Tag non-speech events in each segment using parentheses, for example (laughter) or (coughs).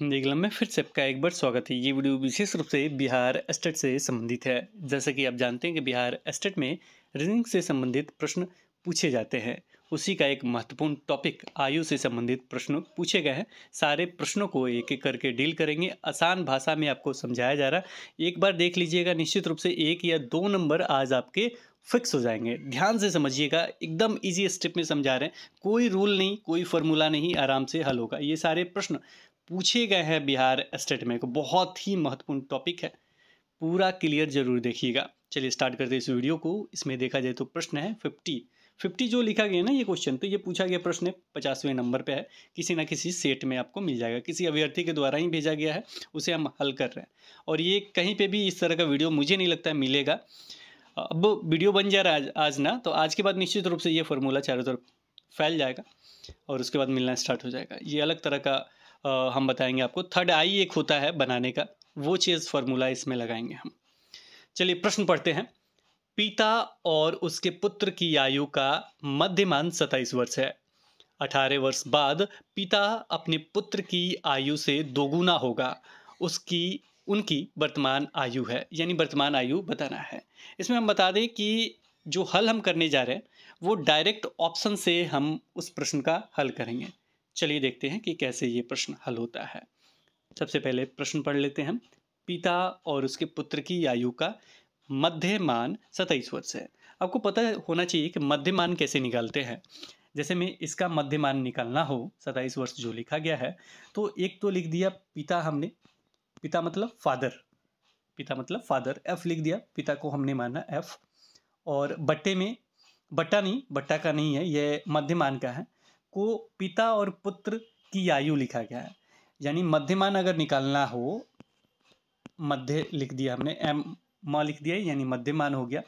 हिंदी में फिर से आपका एक बार स्वागत है ये वीडियो विशेष रूप से बिहार स्टेट से संबंधित है जैसा कि आप जानते हैं कि बिहार स्टेट में रीजनिंग से संबंधित प्रश्न पूछे जाते हैं उसी का एक महत्वपूर्ण टॉपिक आयु से संबंधित प्रश्न पूछे गए हैं सारे प्रश्नों को एक एक करके डील करेंगे आसान भाषा में आपको समझाया जा रहा है एक बार देख लीजिएगा निश्चित रूप से एक या दो नंबर आज आपके फिक्स हो जाएंगे ध्यान से समझिएगा एकदम इजी स्टेप में समझा रहे हैं कोई रूल नहीं कोई फॉर्मूला नहीं आराम से हल होगा ये सारे प्रश्न पूछे गए हैं बिहार स्टेट में को बहुत ही महत्वपूर्ण टॉपिक है पूरा क्लियर जरूर देखिएगा चलिए स्टार्ट करते हैं इस वीडियो को इसमें देखा जाए तो प्रश्न है फिफ्टी फिफ्टी जो लिखा गया ना ये क्वेश्चन तो ये पूछा गया प्रश्न पचासवें नंबर पे है किसी ना किसी सेट में आपको मिल जाएगा किसी अभ्यर्थी के द्वारा ही भेजा गया है उसे हम हल कर रहे हैं और ये कहीं पे भी इस तरह का वीडियो मुझे नहीं लगता है मिलेगा अब वीडियो बन जा रहा है आज, आज ना तो आज के बाद निश्चित रूप से ये फॉर्मूला चारों तरफ फैल जाएगा और उसके बाद मिलना स्टार्ट हो जाएगा ये अलग तरह का हम बताएंगे आपको थर्ड आई एक होता है बनाने का वो चीज़ फॉर्मूला इसमें लगाएंगे हम चलिए प्रश्न पढ़ते हैं पिता और उसके पुत्र की आयु का मध्यमान सताइस वर्ष है अठारह वर्ष बाद पिता अपने पुत्र की आयु से दोगुना होगा उसकी उनकी वर्तमान आयु है यानी वर्तमान आयु बताना है इसमें हम बता दें कि जो हल हम करने जा रहे हैं वो डायरेक्ट ऑप्शन से हम उस प्रश्न का हल करेंगे चलिए देखते हैं कि कैसे ये प्रश्न हल होता है सबसे पहले प्रश्न पढ़ लेते हैं पिता और उसके पुत्र की आयु का मध्य मान सताईस वर्ष है आपको पता होना चाहिए कि मध्य मान कैसे निकालते हैं जैसे मैं इसका मध्य मान निकालना हो सताईस वर्ष जो लिखा गया है तो एक तो लिख दिया पिता हमने पिता मतलब फादर पिता मतलब फादर एफ लिख दिया पिता को हमने माना एफ और बट्टे में बट्टा नहीं बट्टा का नहीं है यह मध्यमान का है को पिता और पुत्र की आयु लिखा गया है यानी मध्यमान अगर निकालना हो मध्य लिख दिया हमने एम म लिख दिया यानी मध्यमान हो गया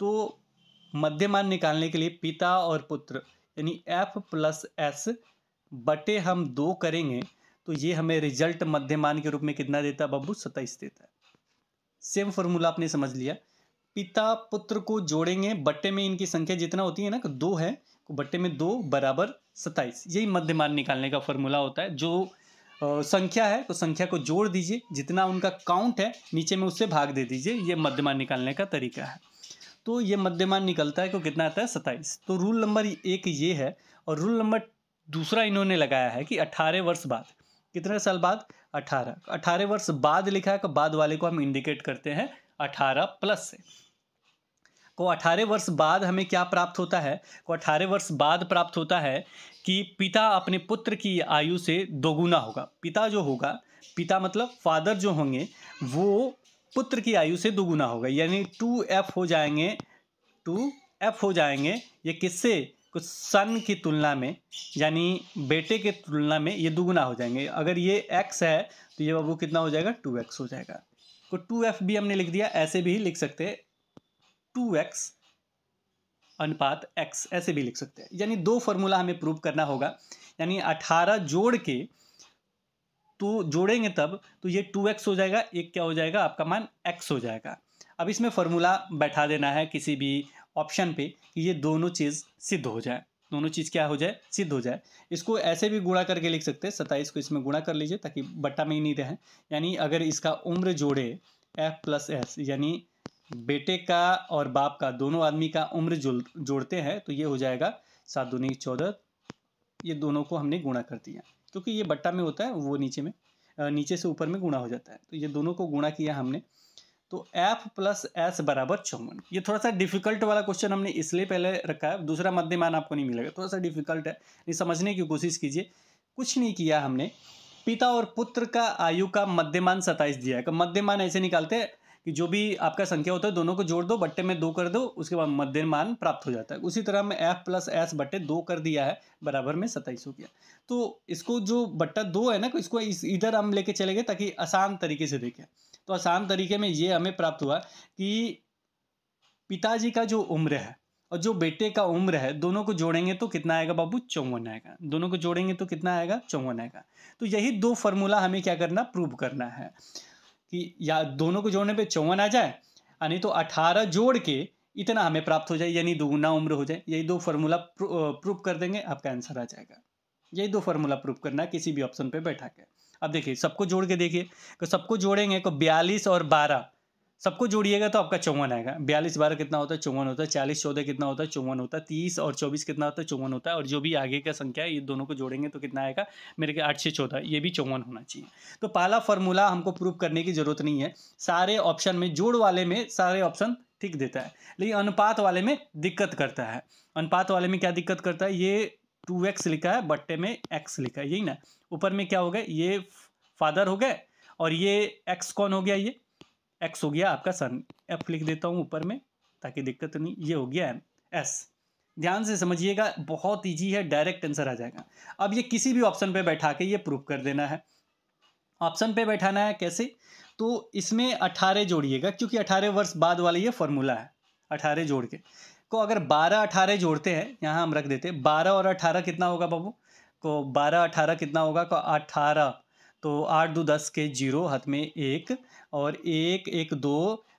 तो मध्यमान निकालने के लिए पिता और पुत्र यानी एफ प्लस एस बटे हम दो करेंगे तो ये हमें रिजल्ट मध्यमान के रूप में कितना देता है बब्बू सत्ताईस देता है सेम फॉर्मूला आपने समझ लिया पिता पुत्र को जोड़ेंगे बट्टे में इनकी संख्या जितना होती है ना दो है बट्टे में दो बराबर सत्ताईस यही मध्य मान निकालने का फॉर्मूला होता है जो संख्या है तो संख्या को जोड़ दीजिए जितना उनका काउंट है नीचे में उससे भाग दे दीजिए ये मध्यमान निकालने का तरीका है तो ये मध्यमान निकलता है को कितना आता है सत्ताईस तो रूल नंबर एक ये है और रूल नंबर दूसरा इन्होंने लगाया है कि अठारह वर्ष बाद कितने साल बाद अठारह अठारह वर्ष बाद लिखा है तो बाद वाले को हम इंडिकेट करते हैं अठारह प्लस से को 18 वर्ष बाद हमें क्या प्राप्त होता है को 18 वर्ष बाद प्राप्त होता है कि पिता अपने पुत्र की आयु से दोगुना होगा पिता जो होगा पिता मतलब फादर जो होंगे वो पुत्र की आयु से दोगुना होगा यानी टू एफ हो जाएंगे टू एफ हो जाएंगे ये किससे कुछ सन की तुलना में यानी बेटे के तुलना में ये दोगुना हो जाएंगे अगर ये एक्स है तो ये बाबू कितना हो जाएगा टू एक्स हो जाएगा को टू एफ भी हमने लिख दिया ऐसे भी लिख सकते हैं टू एक्स अनुपात एक्स ऐसे भी लिख सकते हैं यानी दो फॉर्मूला हमें प्रूव करना होगा यानी अठारह जोड़ के तो जोड़ेंगे तब तो ये टू एक्स हो जाएगा एक क्या हो जाएगा आपका मान एक्स हो जाएगा अब इसमें फॉर्मूला बैठा देना है किसी भी ऑप्शन पे कि ये दोनों चीज़ सिद्ध हो जाए दोनों चीज़ क्या हो जाए सिद्ध हो जाए इसको ऐसे भी गुणा करके लिख सकते हैं सत्ताईस को इसमें गुणा कर लीजिए ताकि बट्टा में ही नहीं रहें यानी अगर इसका उम्र जोड़े एफ प्लस एस यानी बेटे का और बाप का दोनों आदमी का उम्र जोड़ते हैं तो ये हो जाएगा सात दूनी चौदह ये दोनों को हमने गुणा कर दिया क्योंकि ये बट्टा में होता है वो नीचे में नीचे से ऊपर में गुणा हो जाता है तो ये दोनों को गुणा किया हमने तो एफ प्लस एस बराबर चौवन ये थोड़ा सा डिफिकल्ट वाला क्वेश्चन हमने इसलिए पहले रखा है दूसरा मध्यमान आपको नहीं मिलेगा थोड़ा सा डिफिकल्ट है ये समझने की कोशिश कीजिए कुछ नहीं किया हमने पिता और पुत्र का आयु का मध्यमान सताइस दिया है तो मध्यमान ऐसे निकालते हैं कि जो भी आपका संख्या होता है दोनों को जोड़ दो बट्टे में दो कर दो उसके बाद मध्य मान प्राप्त हो जाता है उसी तरह हमने एफ प्लस एस बट्टे दो कर दिया है बराबर में सत्ताईस हो गया तो इसको जो बट्टा दो है ना तो इसको इधर हम लेके चले गए ताकि आसान तरीके से देखें तो आसान तरीके में ये हमें प्राप्त हुआ कि पिताजी का जो उम्र है और जो बेटे का उम्र है दोनों को जोड़ेंगे तो कितना आएगा बाबू चौवन आएगा दोनों को जोड़ेंगे तो कितना आएगा चौवन आएगा तो यही दो फॉर्मूला हमें क्या करना प्रूव करना है कि या दोनों को जोड़ने पे चौवन आ जाए यानी तो अठारह जोड़ के इतना हमें प्राप्त हो जाए यानी दोगुना उम्र हो जाए यही दो फार्मूला प्रूफ कर देंगे आपका आंसर आ जाएगा यही दो फार्मूला प्रूफ करना है किसी भी ऑप्शन पे बैठा के अब देखिए सबको जोड़ के देखिए तो सबको जोड़ेंगे तो बयालीस और बारह सबको जोड़िएगा तो आपका चौवन आएगा बयालीस बारह कितना होता है चौवन होता है चालीस चौदह कितना होता है चौवन होता है तीस और चौबीस कितना होता है चौवन होता है और जो भी आगे का संख्या है ये दोनों को जोड़ेंगे तो कितना आएगा मेरे के आठ से चौदह ये भी चौवन होना चाहिए तो पहला फॉर्मूला हमको प्रूव करने की ज़रूरत नहीं है सारे ऑप्शन में जोड़ वाले में सारे ऑप्शन ठीक देता है लेकिन अनुपात वाले में दिक्कत करता है अनुपात वाले में क्या दिक्कत करता है ये टू एक्स लिखा है बट्टे में एक्स लिखा है यही ना ऊपर में क्या हो गया ये फादर हो गए और ये एक्स कौन हो गया ये एक्स हो गया आपका सन एफ लिख देता हूँ ऊपर में ताकि दिक्कत नहीं ये हो गया एस ध्यान से समझिएगा बहुत ईजी है डायरेक्ट आंसर आ जाएगा अब ये किसी भी ऑप्शन पे बैठा के ये प्रूव कर देना है ऑप्शन पे बैठाना है कैसे तो इसमें अठारह जोड़िएगा क्योंकि अठारह वर्ष बाद वाला ये फॉर्मूला है अठारह जोड़ के को अगर बारह अठारह जोड़ते हैं यहाँ हम रख देते हैं बारह और अठारह कितना होगा बाबू को बारह अठारह कितना होगा को अठारह तो आठ दो दस के जीरो हाथ में एक और एक एक दो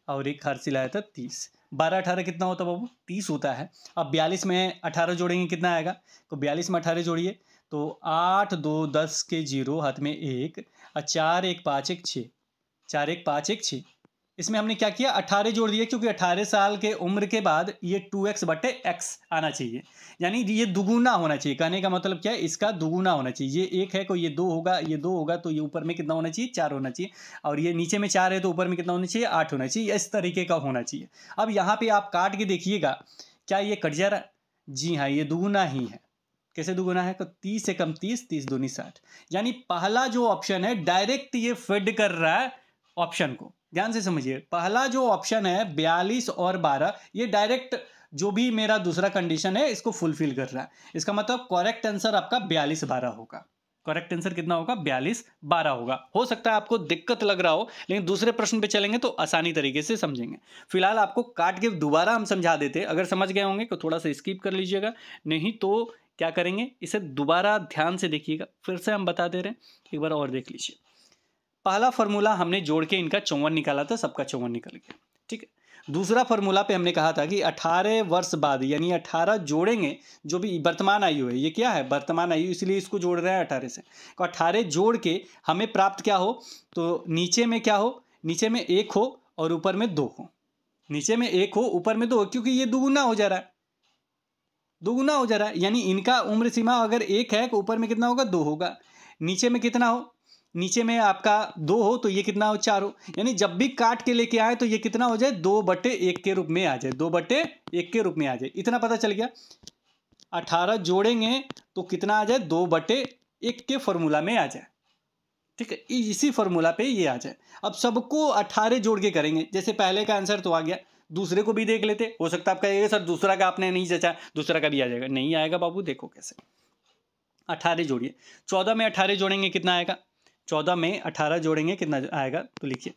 और एक हर लाया था तीस बारह अठारह कितना होता बाबू तीस होता है अब बयालीस में अठारह जोड़ेंगे कितना आएगा तो बयालीस में अठारह जोड़िए तो आठ दो दस के जीरो हाथ में एक और चार एक पाँच एक छः चार एक पाँच एक छः इसमें हमने क्या किया अठारह जोड़ दिया क्योंकि अठारह साल के उम्र के बाद ये टू एक्स बटे एक्स आना चाहिए यानी ये दुगुना होना चाहिए कहने का मतलब क्या है इसका दुगुना होना चाहिए ये एक है को ये दो होगा ये दो होगा तो ये ऊपर में कितना होना चाहिए चार होना चाहिए और ये नीचे में चार है तो ऊपर में कितना होना चाहिए आठ होना चाहिए इस तरीके का होना चाहिए अब यहाँ पर आप काट के देखिएगा क्या ये कट जा रहा जी हाँ ये दुगुना ही है कैसे दुगुना है तो तीस से कम तीस तीस दूनी साठ यानी पहला जो ऑप्शन है डायरेक्ट ये फेड कर रहा है ऑप्शन को ध्यान से समझिए पहला जो ऑप्शन है बयालीस और बारह ये डायरेक्ट जो भी मेरा दूसरा कंडीशन है इसको फुलफिल कर रहा है इसका मतलब करेक्ट आंसर आपका बयालीस बारह होगा करेक्ट आंसर कितना होगा बयालीस बारह होगा हो सकता है आपको दिक्कत लग रहा हो लेकिन दूसरे प्रश्न पे चलेंगे तो आसानी तरीके से समझेंगे फिलहाल आपको काट के दोबारा हम समझा देते अगर समझ गए होंगे तो थोड़ा सा स्किप कर लीजिएगा नहीं तो क्या करेंगे इसे दोबारा ध्यान से देखिएगा फिर से हम बता दे रहे हैं एक बार और देख लीजिए पहला फॉर्मूला हमने जोड़ के इनका चौवन निकाला था सबका चौवन निकल गया ठीक है दूसरा फॉर्मूला पे हमने कहा था कि 18 वर्ष बाद यानी 18 जोड़ेंगे जो भी वर्तमान आयु है ये क्या है वर्तमान आयु इसलिए इसको जोड़ रहे हैं 18 से तो अठारह जोड़ के हमें प्राप्त क्या हो तो नीचे में क्या हो नीचे में एक हो और ऊपर में दो हो नीचे में एक हो ऊपर में दो हो क्योंकि ये दुगुना हो जा रहा है दोगुना हो जा रहा है यानी इनका उम्र सीमा अगर एक है तो ऊपर में कितना होगा दो होगा नीचे में कितना हो नीचे में आपका दो हो तो ये कितना हो चार हो यानी जब भी काट के लेके आए तो ये कितना हो जाए दो बटे एक के रूप में आ जाए दो बटे एक के रूप में आ जाए इतना पता चल गया अठारह जोड़ेंगे तो कितना आ जाए दो बटे एक के फॉर्मूला में आ जाए ठीक है इसी फॉर्मूला पे ये आ जाए अब सबको अठारह जोड़ के करेंगे जैसे पहले का आंसर तो आ गया दूसरे को भी देख लेते हो सकता है आपका ये सर दूसरा का आपने नहीं जचा दूसरा का भी आ जाएगा नहीं आएगा बाबू देखो कैसे अठारह जोड़िए चौदह में अठारह जोड़ेंगे कितना आएगा चौदह में अठारह जोड़ेंगे कितना आएगा तो लिखिए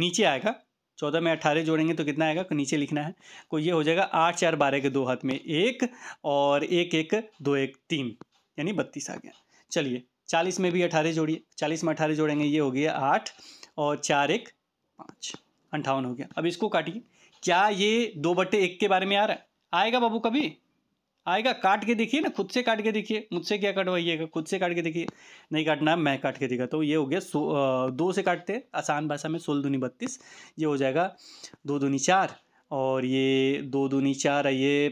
नीचे आएगा चौदह में अठारह जोड़ेंगे तो कितना आएगा को नीचे लिखना है को तो ये हो जाएगा आठ चार बारह के दो हाथ में एक और एक एक दो एक तीन यानी बत्तीस आ गया चलिए चालीस में भी अठारह जोड़िए चालीस में अठारह जोड़ेंगे ये हो गया आठ और चार एक पाँच अंठावन हो गया अब इसको काटिए क्या ये दो बट्टे एक के बारे में आ रहा है आएगा बाबू कभी आएगा काट के देखिए ना खुद से काट के देखिए मुझसे क्या कटवाइएगा खुद से काट के देखिए नहीं काटना मैं काट के देखा तो ये हो गया सो दो से काटते आसान भाषा में सोलह दूनी बत्तीस ये हो जाएगा दो दूनी चार और ये दो दूनी चार ये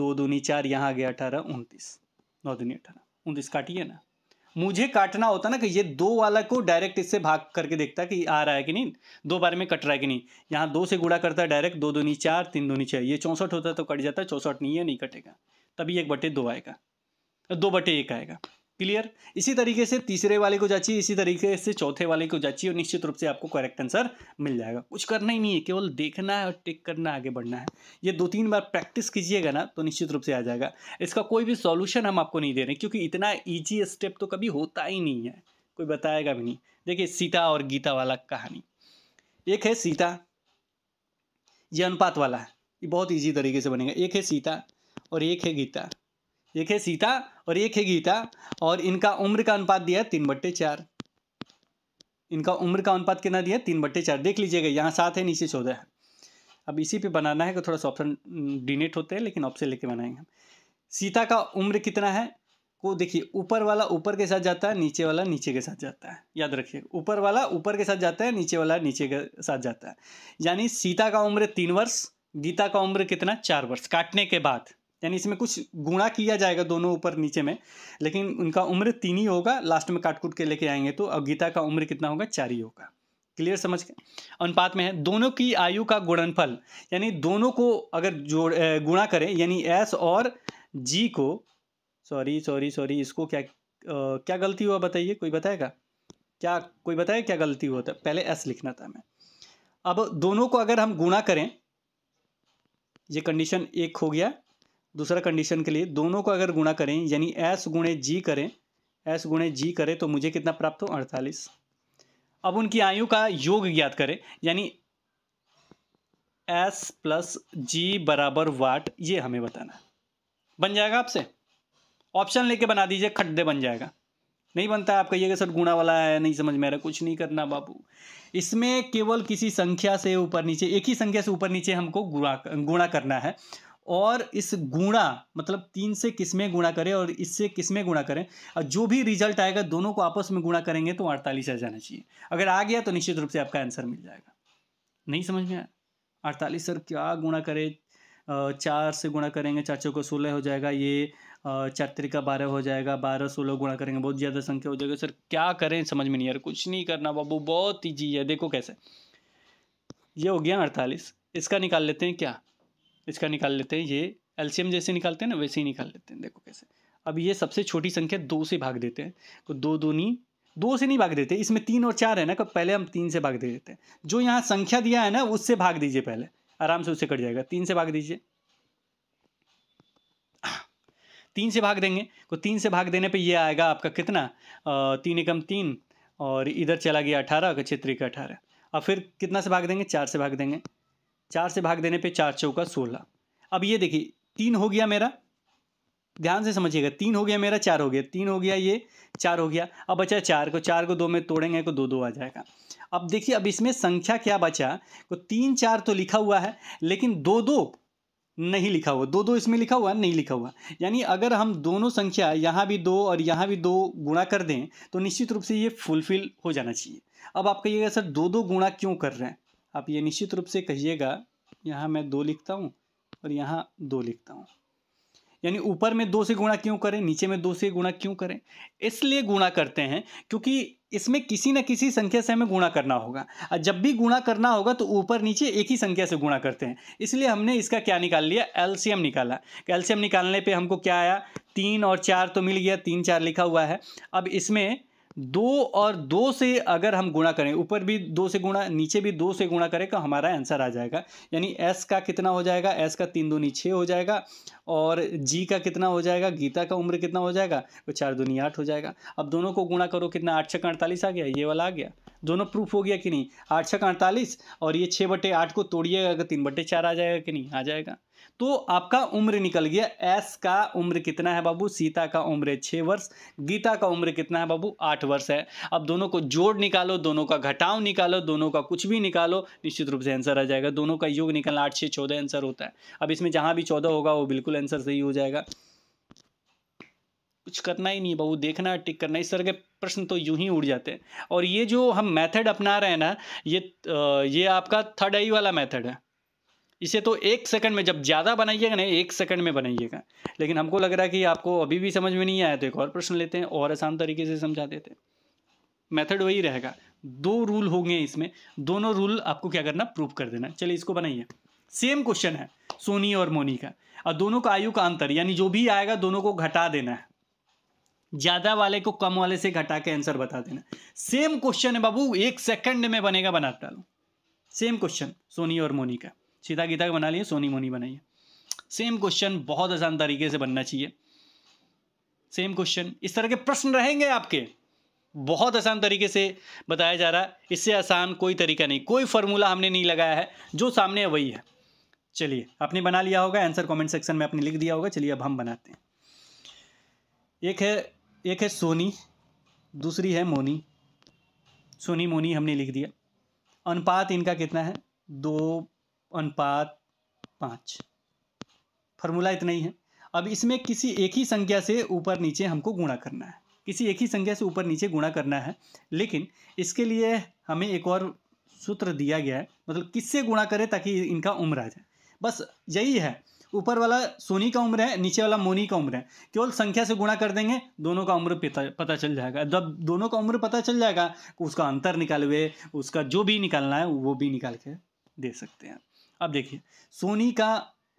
दो दूनी चार यहाँ आ गया अठारह उनतीस नौ दूनी अठारह उनतीस काटिए ना मुझे काटना होता ना कि ये दो वाला को डायरेक्ट इससे भाग करके देखता कि आ रहा है कि नहीं दो बार में कट रहा है कि नहीं यहाँ दो से गुड़ा करता है डायरेक्ट दो दूनी चार तीन दूनी छः ये चौंसठ होता है तो कट जाता है चौंसठ नहीं है नहीं कटेगा तभी एक बटे दो आएगा दो बटे एक आएगा क्लियर इसी तरीके से तीसरे वाले को जाचिए इसी तरीके से चौथे वाले को जाचिए और निश्चित रूप से आपको करेक्ट आंसर मिल जाएगा कुछ करना ही नहीं है केवल देखना है और टिक करना आगे बढ़ना है ये दो तीन बार प्रैक्टिस कीजिएगा ना तो निश्चित रूप से आ जाएगा इसका कोई भी सॉल्यूशन हम आपको नहीं दे रहे क्योंकि इतना ईजी स्टेप तो कभी होता ही नहीं है कोई बताएगा भी नहीं देखिए सीता और गीता वाला कहानी एक है सीता ये अनुपात वाला है ये बहुत ईजी तरीके से बनेगा एक है सीता और एक है गीता एक है सीता और एक है गीता और इनका उम्र का अनुपात दिया है तीन बट्टे चार इनका उम्र का अनुपात कितना दिया तीन बट्टे चार देख लीजिएगा यहाँ सात है नीचे चौदह है अब इसी पे बनाना है कि थोड़ा सा ऑप्शन डिनेट होते हैं लेकिन ऑप्शन लेके बनाएंगे हम सीता का उम्र कितना है को देखिए ऊपर वाला ऊपर के साथ जाता है नीचे वाला नीचे के साथ जाता है याद रखिए ऊपर वाला ऊपर के साथ जाता है नीचे वाला नीचे के साथ जाता है यानी सीता का उम्र तीन वर्ष गीता का उम्र कितना चार वर्ष काटने के बाद यानी इसमें कुछ गुणा किया जाएगा दोनों ऊपर नीचे में लेकिन उनका उम्र तीन ही होगा लास्ट में काट कूट के लेके आएंगे तो अब गीता का उम्र कितना होगा चार ही होगा क्लियर समझ के अनुपात में है दोनों की आयु का गुणनफल यानी दोनों को अगर जोड़ गुणा करें यानी एस और जी को सॉरी सॉरी सॉरी इसको क्या आ, क्या गलती हुआ बताइए कोई बताएगा क्या कोई बताए क्या गलती हुआ था पहले एस लिखना था मैं अब दोनों को अगर हम गुणा करें ये कंडीशन एक हो गया दूसरा कंडीशन के लिए दोनों को अगर गुणा करें यानी एस गुणे जी करें एस गुणे जी करें तो मुझे कितना प्राप्त हो अड़तालीस अब उनकी आयु का योग ज्ञात करें यानी एस प्लस जी बराबर वाट ये हमें बताना बन जाएगा आपसे ऑप्शन लेके बना दीजिए खड्डे बन जाएगा नहीं बनता आप कहिएगा सर गुणा वाला है नहीं समझ में आ रहा कुछ नहीं करना बाबू इसमें केवल किसी संख्या से ऊपर नीचे एक ही संख्या से ऊपर नीचे हमको गुणा गुणा करना है और इस गुणा मतलब तीन से किसमें गुणा करें और इससे किसमें गुणा करें और जो भी रिजल्ट आएगा दोनों को आपस में गुणा करेंगे तो अड़तालीस आ जाना चाहिए अगर आ गया तो निश्चित रूप से आपका आंसर मिल जाएगा नहीं समझ में आया अड़तालीस सर क्या गुणा करें चार से गुणा करेंगे चार चौको सोलह हो जाएगा ये चार का बारह हो जाएगा बारह सोलह गुणा करेंगे बहुत ज़्यादा संख्या हो जाएगी सर क्या करें समझ में नहीं यार कुछ नहीं करना बाबू बहुत ईजी है देखो कैसे ये हो गया अड़तालीस इसका निकाल लेते हैं क्या इसका निकाल लेते हैं ये एलसीएम जैसे निकालते हैं ना वैसे ही निकाल लेते हैं देखो कैसे अब ये सबसे छोटी संख्या दो से भाग देते हैं तो दो दूनी दो से नहीं भाग देते इसमें तीन और चार है ना कब पहले हम तीन से भाग दे देते हैं जो यहाँ संख्या दिया है ना उससे भाग दीजिए पहले आराम से उससे कट जाएगा तीन से भाग दीजिए तीन से भाग देंगे तो तीन से भाग देने पर यह आएगा आपका कितना तीन एकम तीन और इधर चला गया अठारह का क्षेत्रीय का अठारह और फिर कितना से भाग देंगे चार से भाग देंगे चार से भाग देने पे चार चौका सोलह अब ये देखिए तीन हो गया मेरा ध्यान से समझिएगा तीन हो गया मेरा चार हो गया तीन हो गया ये चार हो गया अब बचा चार को चार को दो में तोड़ेंगे को तो दो दो आ जाएगा अब देखिए अब इसमें संख्या क्या बचा को तो तीन चार तो लिखा हुआ है लेकिन दो दो नहीं लिखा हुआ दो दो इसमें लिखा हुआ नहीं लिखा हुआ यानी अगर हम दोनों संख्या यहाँ भी दो और यहाँ भी दो गुणा कर दें तो निश्चित रूप से ये फुलफिल हो जाना चाहिए अब आप कहिएगा सर दो दो गुणा क्यों कर रहे हैं आप ये निश्चित रूप से कहिएगा यहाँ मैं दो लिखता हूँ और यहाँ दो लिखता हूँ यानी ऊपर में दो से गुणा क्यों करें नीचे में दो से गुणा क्यों करें इसलिए गुणा करते हैं क्योंकि इसमें किसी न किसी संख्या से हमें गुणा करना होगा और जब भी गुणा करना होगा तो ऊपर नीचे एक ही संख्या से गुणा करते हैं इसलिए हमने इसका क्या निकाल लिया एल्सियम निकाला एल्शियम निकालने पर हमको क्या आया तीन और चार तो मिल गया तीन चार लिखा हुआ है अब इसमें दो और दो से अगर हम गुणा करें ऊपर भी दो से गुणा नीचे भी दो से गुणा करें तो हमारा आंसर आ जाएगा यानी एस का कितना हो जाएगा एस का तीन दूनी छः हो जाएगा और जी का कितना हो जाएगा गीता का उम्र कितना हो जाएगा वो चार दूनी आठ हो जाएगा अब दोनों को गुणा करो कितना आठ छः अड़तालीस आ गया ये वाला आ गया दोनों प्रूफ हो गया कि नहीं आठ छः अड़तालीस और ये छः बटे आठ को तोड़िएगा अगर तीन बटे चार आ जाएगा कि नहीं आ जाएगा तो आपका उम्र निकल गया एस का उम्र कितना है बाबू सीता का उम्र है छः वर्ष गीता का उम्र कितना है बाबू आठ वर्ष है अब दोनों को जोड़ निकालो दोनों का घटाव निकालो दोनों का कुछ भी निकालो निश्चित रूप से आंसर आ जाएगा दोनों का योग निकालना आठ छः चौदह आंसर होता है अब इसमें जहाँ भी चौदह होगा वो बिल्कुल आंसर सही हो जाएगा कुछ करना ही नहीं बहू देखना टिक करना इस तरह के प्रश्न तो यूं ही उड़ जाते हैं और ये जो हम मेथड अपना रहे हैं ना ये ये आपका थर्ड आई वाला मेथड है इसे तो एक सेकंड में जब ज़्यादा बनाइएगा ना एक सेकंड में बनाइएगा लेकिन हमको लग रहा है कि आपको अभी भी समझ में नहीं आया तो एक और प्रश्न लेते हैं और आसान तरीके से समझा देते हैं मेथड वही रहेगा दो रूल होंगे इसमें दोनों रूल आपको क्या करना प्रूव कर देना चलिए इसको बनाइए सेम क्वेश्चन है सोनी और मोनी का और दोनों का आयु का अंतर यानी जो भी आएगा दोनों को घटा देना है ज़्यादा वाले को कम वाले से घटा के आंसर बता देना सेम क्वेश्चन है बाबू एक सेकंड में बनेगा बना लो सेम क्वेश्चन सोनी और मोनी का सीता गीता बना लिए सोनी मोनी बनाइए सेम क्वेश्चन बहुत आसान तरीके से बनना चाहिए सेम क्वेश्चन इस तरह के प्रश्न रहेंगे आपके बहुत आसान तरीके से बताया जा रहा है इससे आसान कोई तरीका नहीं कोई फार्मूला हमने नहीं लगाया है जो सामने है वही है चलिए आपने बना लिया होगा आंसर कमेंट सेक्शन में आपने लिख दिया होगा चलिए अब हम बनाते हैं एक है एक है सोनी दूसरी है मोनी सोनी मोनी हमने लिख दिया अनुपात इनका कितना है दो अनुपात पाँच फॉर्मूला इतना ही है अब इसमें किसी एक ही संख्या से ऊपर नीचे हमको गुणा करना है किसी एक ही संख्या से ऊपर नीचे गुणा करना है लेकिन इसके लिए हमें एक और सूत्र दिया गया है मतलब किससे गुणा करें ताकि इनका उम्र आ जाए बस यही है ऊपर वाला सोनी का उम्र है नीचे वाला मोनी का उम्र है केवल संख्या से गुणा कर देंगे दोनों का उम्र पता पता चल जाएगा जब दोनों का उम्र पता चल जाएगा उसका अंतर निकाल हुए उसका जो भी निकालना है वो भी निकाल के दे सकते हैं अब देखिए सोनी का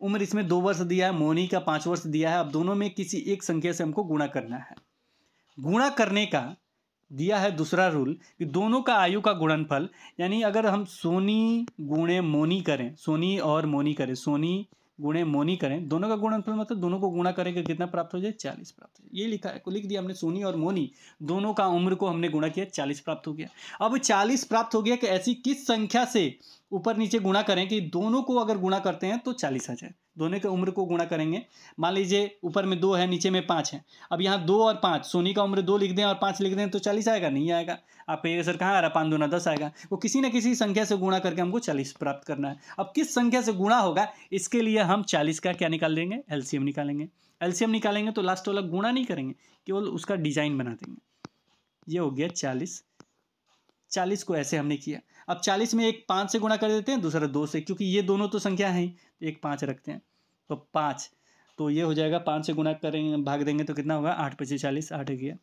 उम्र इसमें दो वर्ष दिया है मोनी का पाँच वर्ष दिया है अब दोनों में किसी एक संख्या से हमको गुणा करना है गुणा करने का दिया है दूसरा रूल कि दोनों का आयु का गुणनफल यानी अगर हम सोनी गुणे मोनी करें सोनी और मोनी करें सोनी गुणे मोनी करें दोनों का गुणनफल मतलब दोनों को गुणा करेंगे कितना प्राप्त हो जाए चालीस प्राप्त हो जाए ये लिखा है लिख दिया हमने सोनी और मोनी दोनों का उम्र को हमने गुणा किया चालीस प्राप्त हो गया अब चालीस प्राप्त हो गया कि ऐसी किस संख्या से ऊपर नीचे गुणा करें कि दोनों को अगर गुणा करते हैं तो चालीस आ जाए दोनों के उम्र को गुणा करेंगे मान लीजिए ऊपर में दो है नीचे में पाँच है अब यहाँ दो और पाँच सोनी का उम्र दो लिख दें और पाँच लिख दें तो चालीस आएगा नहीं आएगा आप कहिएगा सर कहाँ आ रहा पाँच दोना दस आएगा वो किसी न किसी संख्या से गुणा करके हमको चालीस प्राप्त करना है अब किस संख्या से गुणा होगा इसके लिए हम चालीस का क्या निकाल देंगे एलसीएम निकालेंगे एलसीएम निकालेंगे तो लास्ट वाला गुणा नहीं करेंगे केवल उसका डिजाइन बना देंगे ये हो गया चालीस चालीस को ऐसे हमने किया अब चालीस में एक पाँच से गुणा कर देते हैं दूसरा दो से क्योंकि ये दोनों तो संख्या है तो एक पाँच रखते हैं तो पाँच तो ये हो जाएगा पाँच से गुणा करेंगे भाग देंगे तो कितना होगा आठ पच्चीस चालीस आठ गया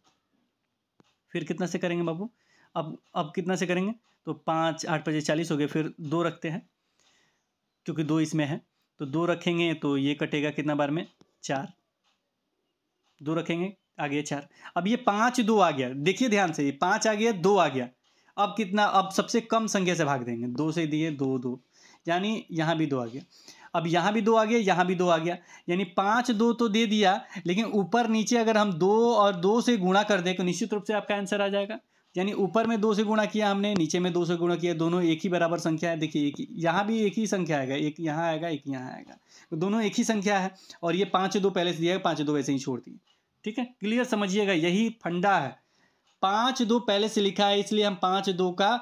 फिर कितना से करेंगे बाबू अब अब कितना से करेंगे तो पाँच आठ पच्चीस चालीस हो गए फिर दो रखते हैं क्योंकि दो इसमें है तो दो रखेंगे तो ये कटेगा कितना बार में चार दो रखेंगे आ गया चार अब ये पाँच दो आ गया देखिए ध्यान से ये पाँच आ गया दो आ गया अब कितना अब सबसे कम संख्या से भाग देंगे दो से दिए दो दो यानी यहाँ भी दो आ गया अब यहाँ भी दो आ गया यहाँ भी दो आ गया यानी पाँच दो तो दे दिया लेकिन ऊपर नीचे अगर हम दो और दो से गुणा कर दें तो निश्चित रूप से आपका आंसर आ जाएगा यानी ऊपर में दो से गुणा किया हमने नीचे में दो से गुणा किया दोनों एक ही बराबर संख्या है देखिए एक ही यहाँ भी एक ही संख्या आएगा एक यहाँ आएगा एक यहाँ आएगा तो दोनों एक ही संख्या है और ये पाँच दो पहले से दिया है पाँच दो वैसे ही छोड़ दिए ठीक है क्लियर समझिएगा यही फंडा है पाँच दो पहले से लिखा है इसलिए हम पाँच दो का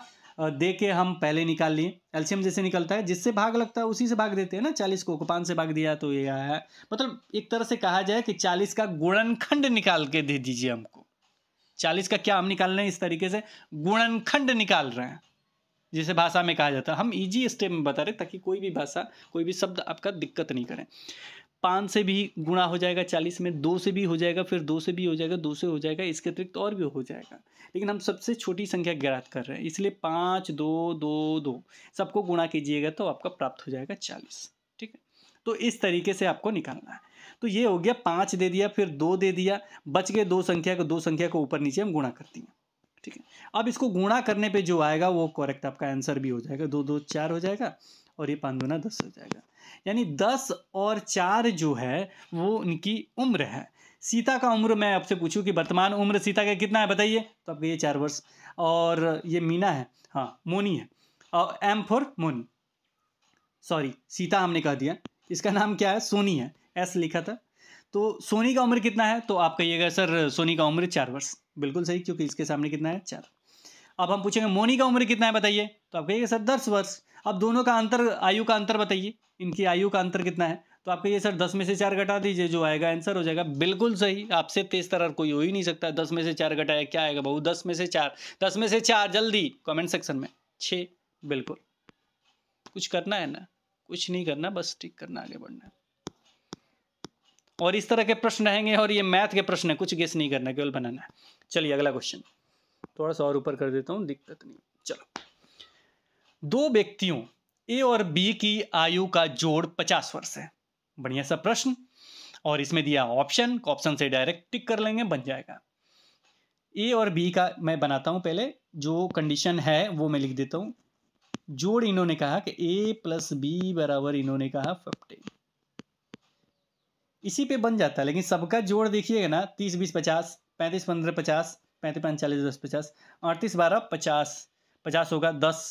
दे के हम पहले निकाल लिए एल्शियम जैसे निकलता है जिससे भाग लगता है उसी से भाग देते हैं ना चालीस को, को पाँच से भाग दिया तो ये है मतलब एक तरह से कहा जाए कि चालीस का गुणनखंड निकाल के दे दीजिए हमको चालीस का क्या हम निकाल रहे हैं इस तरीके से गुणनखंड निकाल रहे हैं जिसे भाषा में कहा जाता है हम इजी स्टेप में बता रहे ताकि कोई भी भाषा कोई भी शब्द आपका दिक्कत नहीं करें पाँच से भी गुणा हो जाएगा चालीस में दो से भी हो जाएगा फिर दो से भी हो जाएगा दो से हो जाएगा इसके अतिरिक्त और भी हो जाएगा लेकिन हम सबसे छोटी संख्या ज्ञात कर रहे हैं इसलिए पाँच दो दो दो सबको गुणा कीजिएगा तो आपका प्राप्त हो जाएगा चालीस ठीक है तो इस तरीके से आपको निकालना है तो ये हो गया पाँच दे दिया फिर दो दे दिया बच गए दो संख्या को दो संख्या को ऊपर नीचे हम गुणा कर दिए ठीक है अब इसको गुणा करने पर जो आएगा वो करेक्ट आपका आंसर भी हो जाएगा दो दो चार हो जाएगा और ये पाँच दूना दस हो जाएगा यानी दस और चार जो है वो उनकी उम्र है सीता का उम्र मैं आपसे पूछूं कि वर्तमान उम्र सीता का कितना है बताइए तो आपको ये चार वर्ष और ये मीना है हाँ मोनी है और M for Moni sorry Sita हमने कह दिया इसका नाम क्या है सोनी है एस लिखा था तो सोनी का उम्र कितना है तो आप कहिएगा सर सोनी का उम्र चार वर्ष बिल्कुल सही क्योंकि इसके सामने कितना है चार अब हम पूछेंगे मोनी का उम्र कितना है बताइए तो आप कहिएगा सर दस वर्ष अब दोनों का अंतर आयु का अंतर बताइए इनकी आयु का अंतर कितना है तो आपके ये सर दस में से चार घटा दीजिए जो आएगा आंसर हो जाएगा बिल्कुल सही आपसे तेज तरह कोई हो ही नहीं सकता दस में से चार घटाया क्या आएगा बहू दस में से चार दस में से चार जल्दी कमेंट सेक्शन में छ बिल्कुल कुछ करना है ना कुछ नहीं करना बस ठीक करना आगे बढ़ना है और इस तरह के प्रश्न रहेंगे और ये मैथ के प्रश्न है कुछ गेस नहीं करना केवल बनाना है चलिए अगला क्वेश्चन थोड़ा सा और ऊपर कर देता हूँ दिक्कत नहीं चलो दो व्यक्तियों ए और बी की आयु का जोड़ पचास वर्ष है बढ़िया सा प्रश्न और इसमें दिया ऑप्शन ऑप्शन से डायरेक्ट टिक कर लेंगे बन जाएगा ए और बी का मैं बनाता हूं पहले जो कंडीशन है वो मैं लिख देता हूं जोड़ इन्होंने कहा कि ए प्लस बी बराबर इन्होंने कहा फिफ्टी इसी पे बन जाता है लेकिन सबका जोड़ देखिएगा ना तीस बीस पचास पैंतीस पंद्रह पचास पैंतीस पैंतालीस दस पचास अड़तीस बारह पचास पचास होगा दस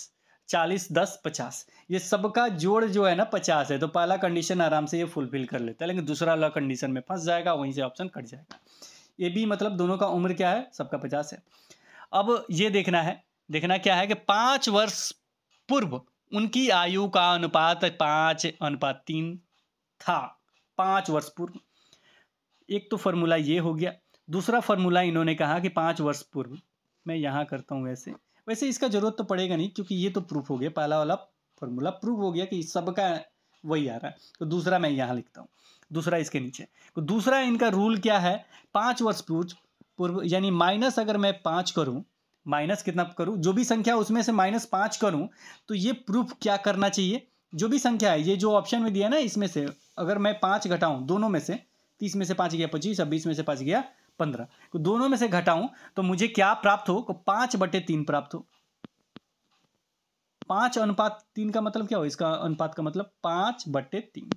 चालीस दस पचास ये सबका जोड़ जो है ना पचास है तो पहला कंडीशन आराम से ये फुलफिल कर लेता है लेकिन दूसरा वाला कंडीशन में फंस जाएगा वहीं से ऑप्शन कट जाएगा ये भी मतलब दोनों का उम्र क्या है सबका पचास है अब ये देखना है देखना क्या है कि पाँच वर्ष पूर्व उनकी आयु का अनुपात पाँच अनुपात तीन था पाँच वर्ष पूर्व एक तो फॉर्मूला ये हो गया दूसरा फॉर्मूला इन्होंने कहा कि पाँच वर्ष पूर्व मैं यहाँ करता हूँ ऐसे वैसे इसका ज़रूरत तो पड़ेगा नहीं क्योंकि ये तो प्रूफ हो गया पहला वाला फॉर्मूला प्रूफ हो गया कि सबका वही आ रहा है तो दूसरा मैं यहाँ लिखता हूँ दूसरा इसके नीचे तो दूसरा इनका रूल क्या है पाँच वर्ष पूर्व पूर्व यानी माइनस अगर मैं पाँच करूँ माइनस कितना करूँ जो भी संख्या उसमें से माइनस पाँच करूँ तो ये प्रूफ क्या करना चाहिए जो भी संख्या है ये जो ऑप्शन में दिया ना इसमें से अगर मैं पाँच घटाऊँ दोनों में से तीस में से पाँच गया पच्चीस अब बीस में से पाँच गया पंद्रह दोनों में से घटाऊं तो मुझे क्या प्राप्त हो पांच बटे तीन प्राप्त हो पांच अनुपात तीन का मतलब क्या हो इसका अनुपात का मतलब पांच बटे तीन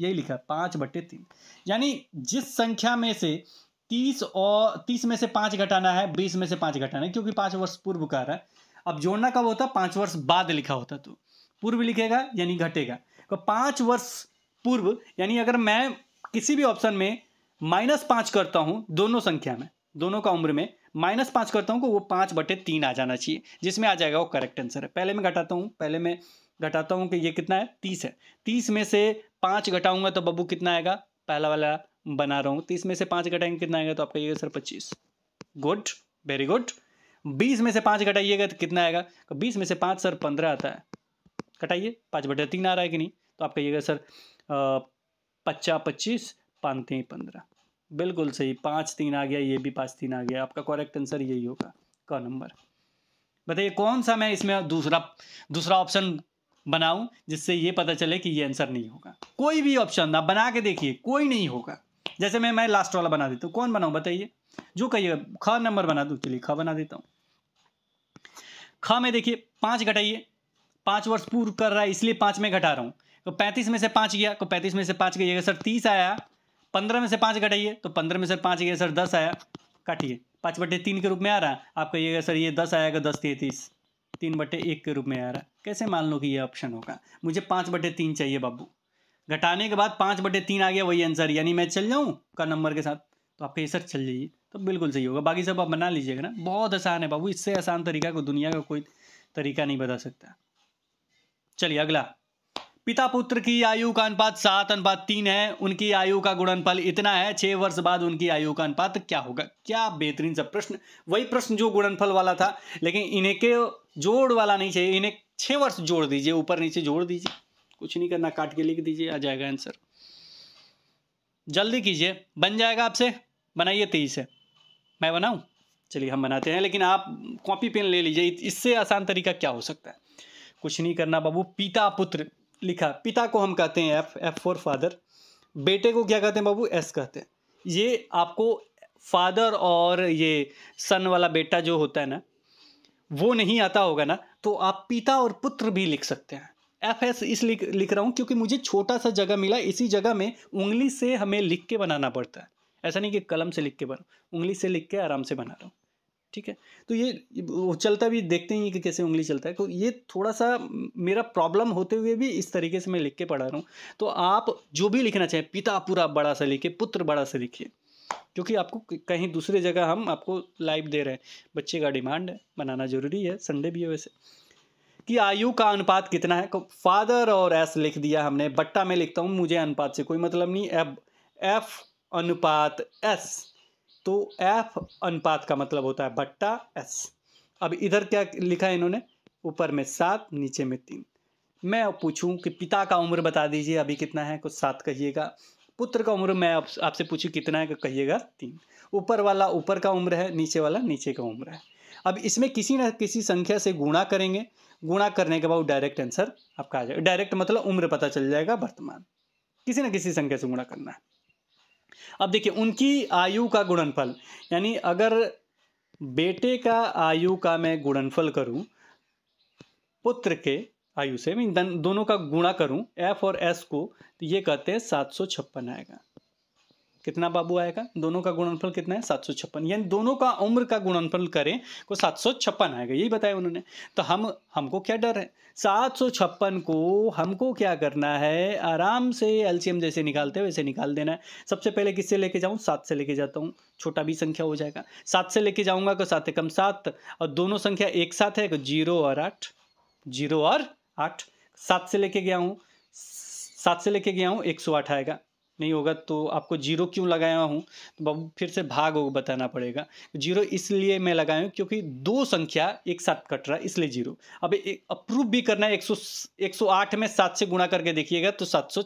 यही लिखा है पांच बटे तीन यानी जिस संख्या में से तीस और तीस में से पांच घटाना है बीस में से पांच घटाना है क्योंकि पांच वर्ष पूर्व का रहा है अब जोड़ना कब होता पांच वर्ष बाद लिखा होता तो पूर्व लिखेगा यानी घटेगा तो पांच वर्ष पूर्व यानी अगर मैं किसी भी ऑप्शन में माइनस पांच करता हूं दोनों संख्या में दोनों का उम्र में माइनस पांच करता हूं को वो पांच बटे तीन आ जाना चाहिए जिसमें आ जाएगा वो करेक्ट आंसर है पहले मैं घटाता हूं पहले मैं घटाता हूं कि ये कितना है तीस है तीस में से पांच घटाऊंगा तो बब्बू कितना आएगा पहला वाला बना रहा हूं तीस में से पांच घटाएंगे कितना आएगा तो आपका ये सर पच्चीस गुड वेरी गुड बीस में से पांच घटाइएगा तो कितना आएगा तो बीस में से पांच सर पंद्रह आता है घटाइए पांच बटे तीन आ रहा है कि नहीं तो आप कहिएगा सर पच्चा पच्चीस पाँच तीन पंद्रह बिल्कुल सही पाँच तीन आ गया ये भी पाँच तीन आ गया आपका करेक्ट आंसर यही होगा क नंबर बताइए कौन सा मैं इसमें दूसरा दूसरा ऑप्शन बनाऊं जिससे ये पता चले कि ये आंसर नहीं होगा कोई भी ऑप्शन आप बना के देखिए कोई नहीं होगा जैसे मैं मैं लास्ट वाला बना देता हूँ कौन बनाऊँ बताइए जो कहिए ख नंबर बना दूँ चलिए ख बना देता हूँ ख में देखिए पाँच घटाइए पाँच वर्ष पूर्व कर रहा है इसलिए पाँच में घटा रहा हूँ तो पैंतीस में से पाँच गया तो पैंतीस में से पाँच गया सर तीस आया पंद्रह में से पाँच घटाइए तो पंद्रह में से पाँच गया सर दस आया काटिए पाँच बटे तीन के रूप में आ रहा है आपका ये सर ये दस आएगा दस तैतीस तीन बटे एक के रूप में आ रहा है कैसे मान लो कि ये ऑप्शन होगा मुझे पाँच बटे तीन चाहिए बाबू घटाने के बाद पाँच बटे तीन आ गया वही आंसर यानी मैं चल जाऊँ का नंबर के साथ तो आप ये सर चल जाइए तो बिल्कुल सही होगा बाकी सब आप बना लीजिएगा ना बहुत आसान है बाबू इससे आसान तरीका को दुनिया का कोई तरीका नहीं बता सकता चलिए अगला पिता पुत्र की आयु का अनुपात सात अनुपात तीन है उनकी आयु का गुणनफल इतना है छह वर्ष बाद उनकी आयु का अनुपात क्या होगा क्या बेहतरीन सा प्रश्न वही प्रश्न जो गुणनफल वाला था लेकिन इन्हें के जोड़ वाला नहीं चाहिए इन्हें छह वर्ष जोड़ दीजिए ऊपर नीचे जोड़ दीजिए कुछ नहीं करना काट के लिख दीजिए आ जाएगा आंसर जल्दी कीजिए बन जाएगा आपसे बनाइए तेईस है मैं बनाऊ चलिए हम बनाते हैं लेकिन आप कॉपी पेन ले लीजिए इससे आसान तरीका क्या हो सकता है कुछ नहीं करना बाबू पिता पुत्र लिखा पिता को हम कहते हैं एफ एफ फॉर फादर बेटे को क्या कहते हैं बाबू एस कहते हैं ये आपको फादर और ये सन वाला बेटा जो होता है ना वो नहीं आता होगा ना तो आप पिता और पुत्र भी लिख सकते हैं एफ एस इस लिख लिख रहा हूँ क्योंकि मुझे छोटा सा जगह मिला इसी जगह में उंगली से हमें लिख के बनाना पड़ता है ऐसा नहीं कि कलम से लिख के बना उंगली से लिख के आराम से बना रहा हूँ ठीक है तो ये वो चलता भी देखते ही कि कैसे उंगली चलता है तो ये थोड़ा सा मेरा प्रॉब्लम होते हुए भी इस तरीके से मैं लिख के पढ़ा रहा हूँ तो आप जो भी लिखना चाहें पिता पूरा बड़ा सा लिखिए पुत्र बड़ा सा लिखिए क्योंकि आपको कहीं दूसरे जगह हम आपको लाइव दे रहे हैं बच्चे का डिमांड है बनाना जरूरी है संडे भी है वैसे कि आयु का अनुपात कितना है फादर और एस लिख दिया हमने बट्टा में लिखता हूँ मुझे अनुपात से कोई मतलब नहीं एफ एफ अनुपात एस तो एफ अनुपात का मतलब होता है बट्टा एस अब इधर क्या लिखा है इन्होंने ऊपर में सात नीचे में तीन मैं पूछूं कि पिता का उम्र बता दीजिए अभी कितना है कुछ सात कहिएगा पुत्र का उम्र मैं आपसे पूछूं कितना है कहिएगा तीन ऊपर वाला ऊपर का उम्र है नीचे वाला नीचे का उम्र है अब इसमें किसी न किसी संख्या से गुणा करेंगे गुणा करने के बाद डायरेक्ट आंसर आपका आ जाएगा डायरेक्ट मतलब उम्र पता चल जाएगा वर्तमान किसी न किसी संख्या से गुणा करना है अब देखिए उनकी आयु का गुणनफल यानी अगर बेटे का आयु का मैं गुणनफल करूं पुत्र के आयु से मीन दोनों का गुणा करूं एफ और एस को तो ये कहते हैं सात सौ छप्पन आएगा कितना बाबू आएगा दोनों का गुणनफल कितना है सात सौ छप्पन यानी दोनों का उम्र का गुणनफल करें तो सात सौ छप्पन आएगा यही बताया उन्होंने तो हम हमको क्या डर है सात सौ छप्पन को हमको क्या करना है आराम से एलसीएम जैसे निकालते हैं वैसे निकाल देना है सबसे पहले किससे लेके जाऊँ सात से लेके जाता हूँ छोटा भी संख्या हो जाएगा सात से लेके जाऊँगा तो सात एकम सात और दोनों संख्या एक साथ है तो जीरो और आठ जीरो और आठ सात से लेके गया हूँ सात से लेके गया हूँ एक सौ आठ आएगा नहीं होगा तो आपको जीरो क्यों लगाया हूँ तो फिर से भाग बताना पड़ेगा जीरो इसलिए मैं लगाया हूँ क्योंकि दो संख्या एक साथ कट रहा है इसलिए जीरो अब अप्रूव भी करना है एक सौ एक सौ आठ में सात से गुणा करके देखिएगा तो सात सौ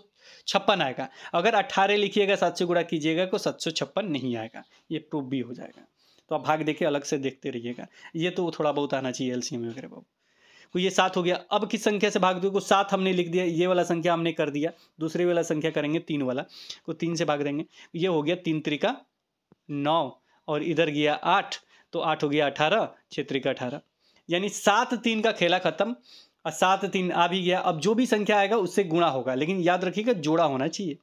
छप्पन आएगा अगर अट्ठारह लिखिएगा सात से गुणा कीजिएगा तो सात सौ छप्पन नहीं आएगा ये प्रूफ भी हो जाएगा तो आप भाग देखिए अलग से देखते रहिएगा ये तो थोड़ा बहुत आना चाहिए एल वगैरह बाबू तो ये सात हो गया अब किस संख्या से भाग दो को सात हमने लिख दिया ये वाला संख्या हमने कर दिया दूसरे वाला संख्या करेंगे तीन वाला को तीन से भाग देंगे ये हो गया तीन त्रिका नौ और इधर गया आठ तो आठ हो गया अठारह त्रिका अठारह यानी सात तीन का खेला खत्म और सात तीन आ भी गया अब जो भी संख्या आएगा उससे गुणा होगा लेकिन याद रखिएगा जोड़ा होना चाहिए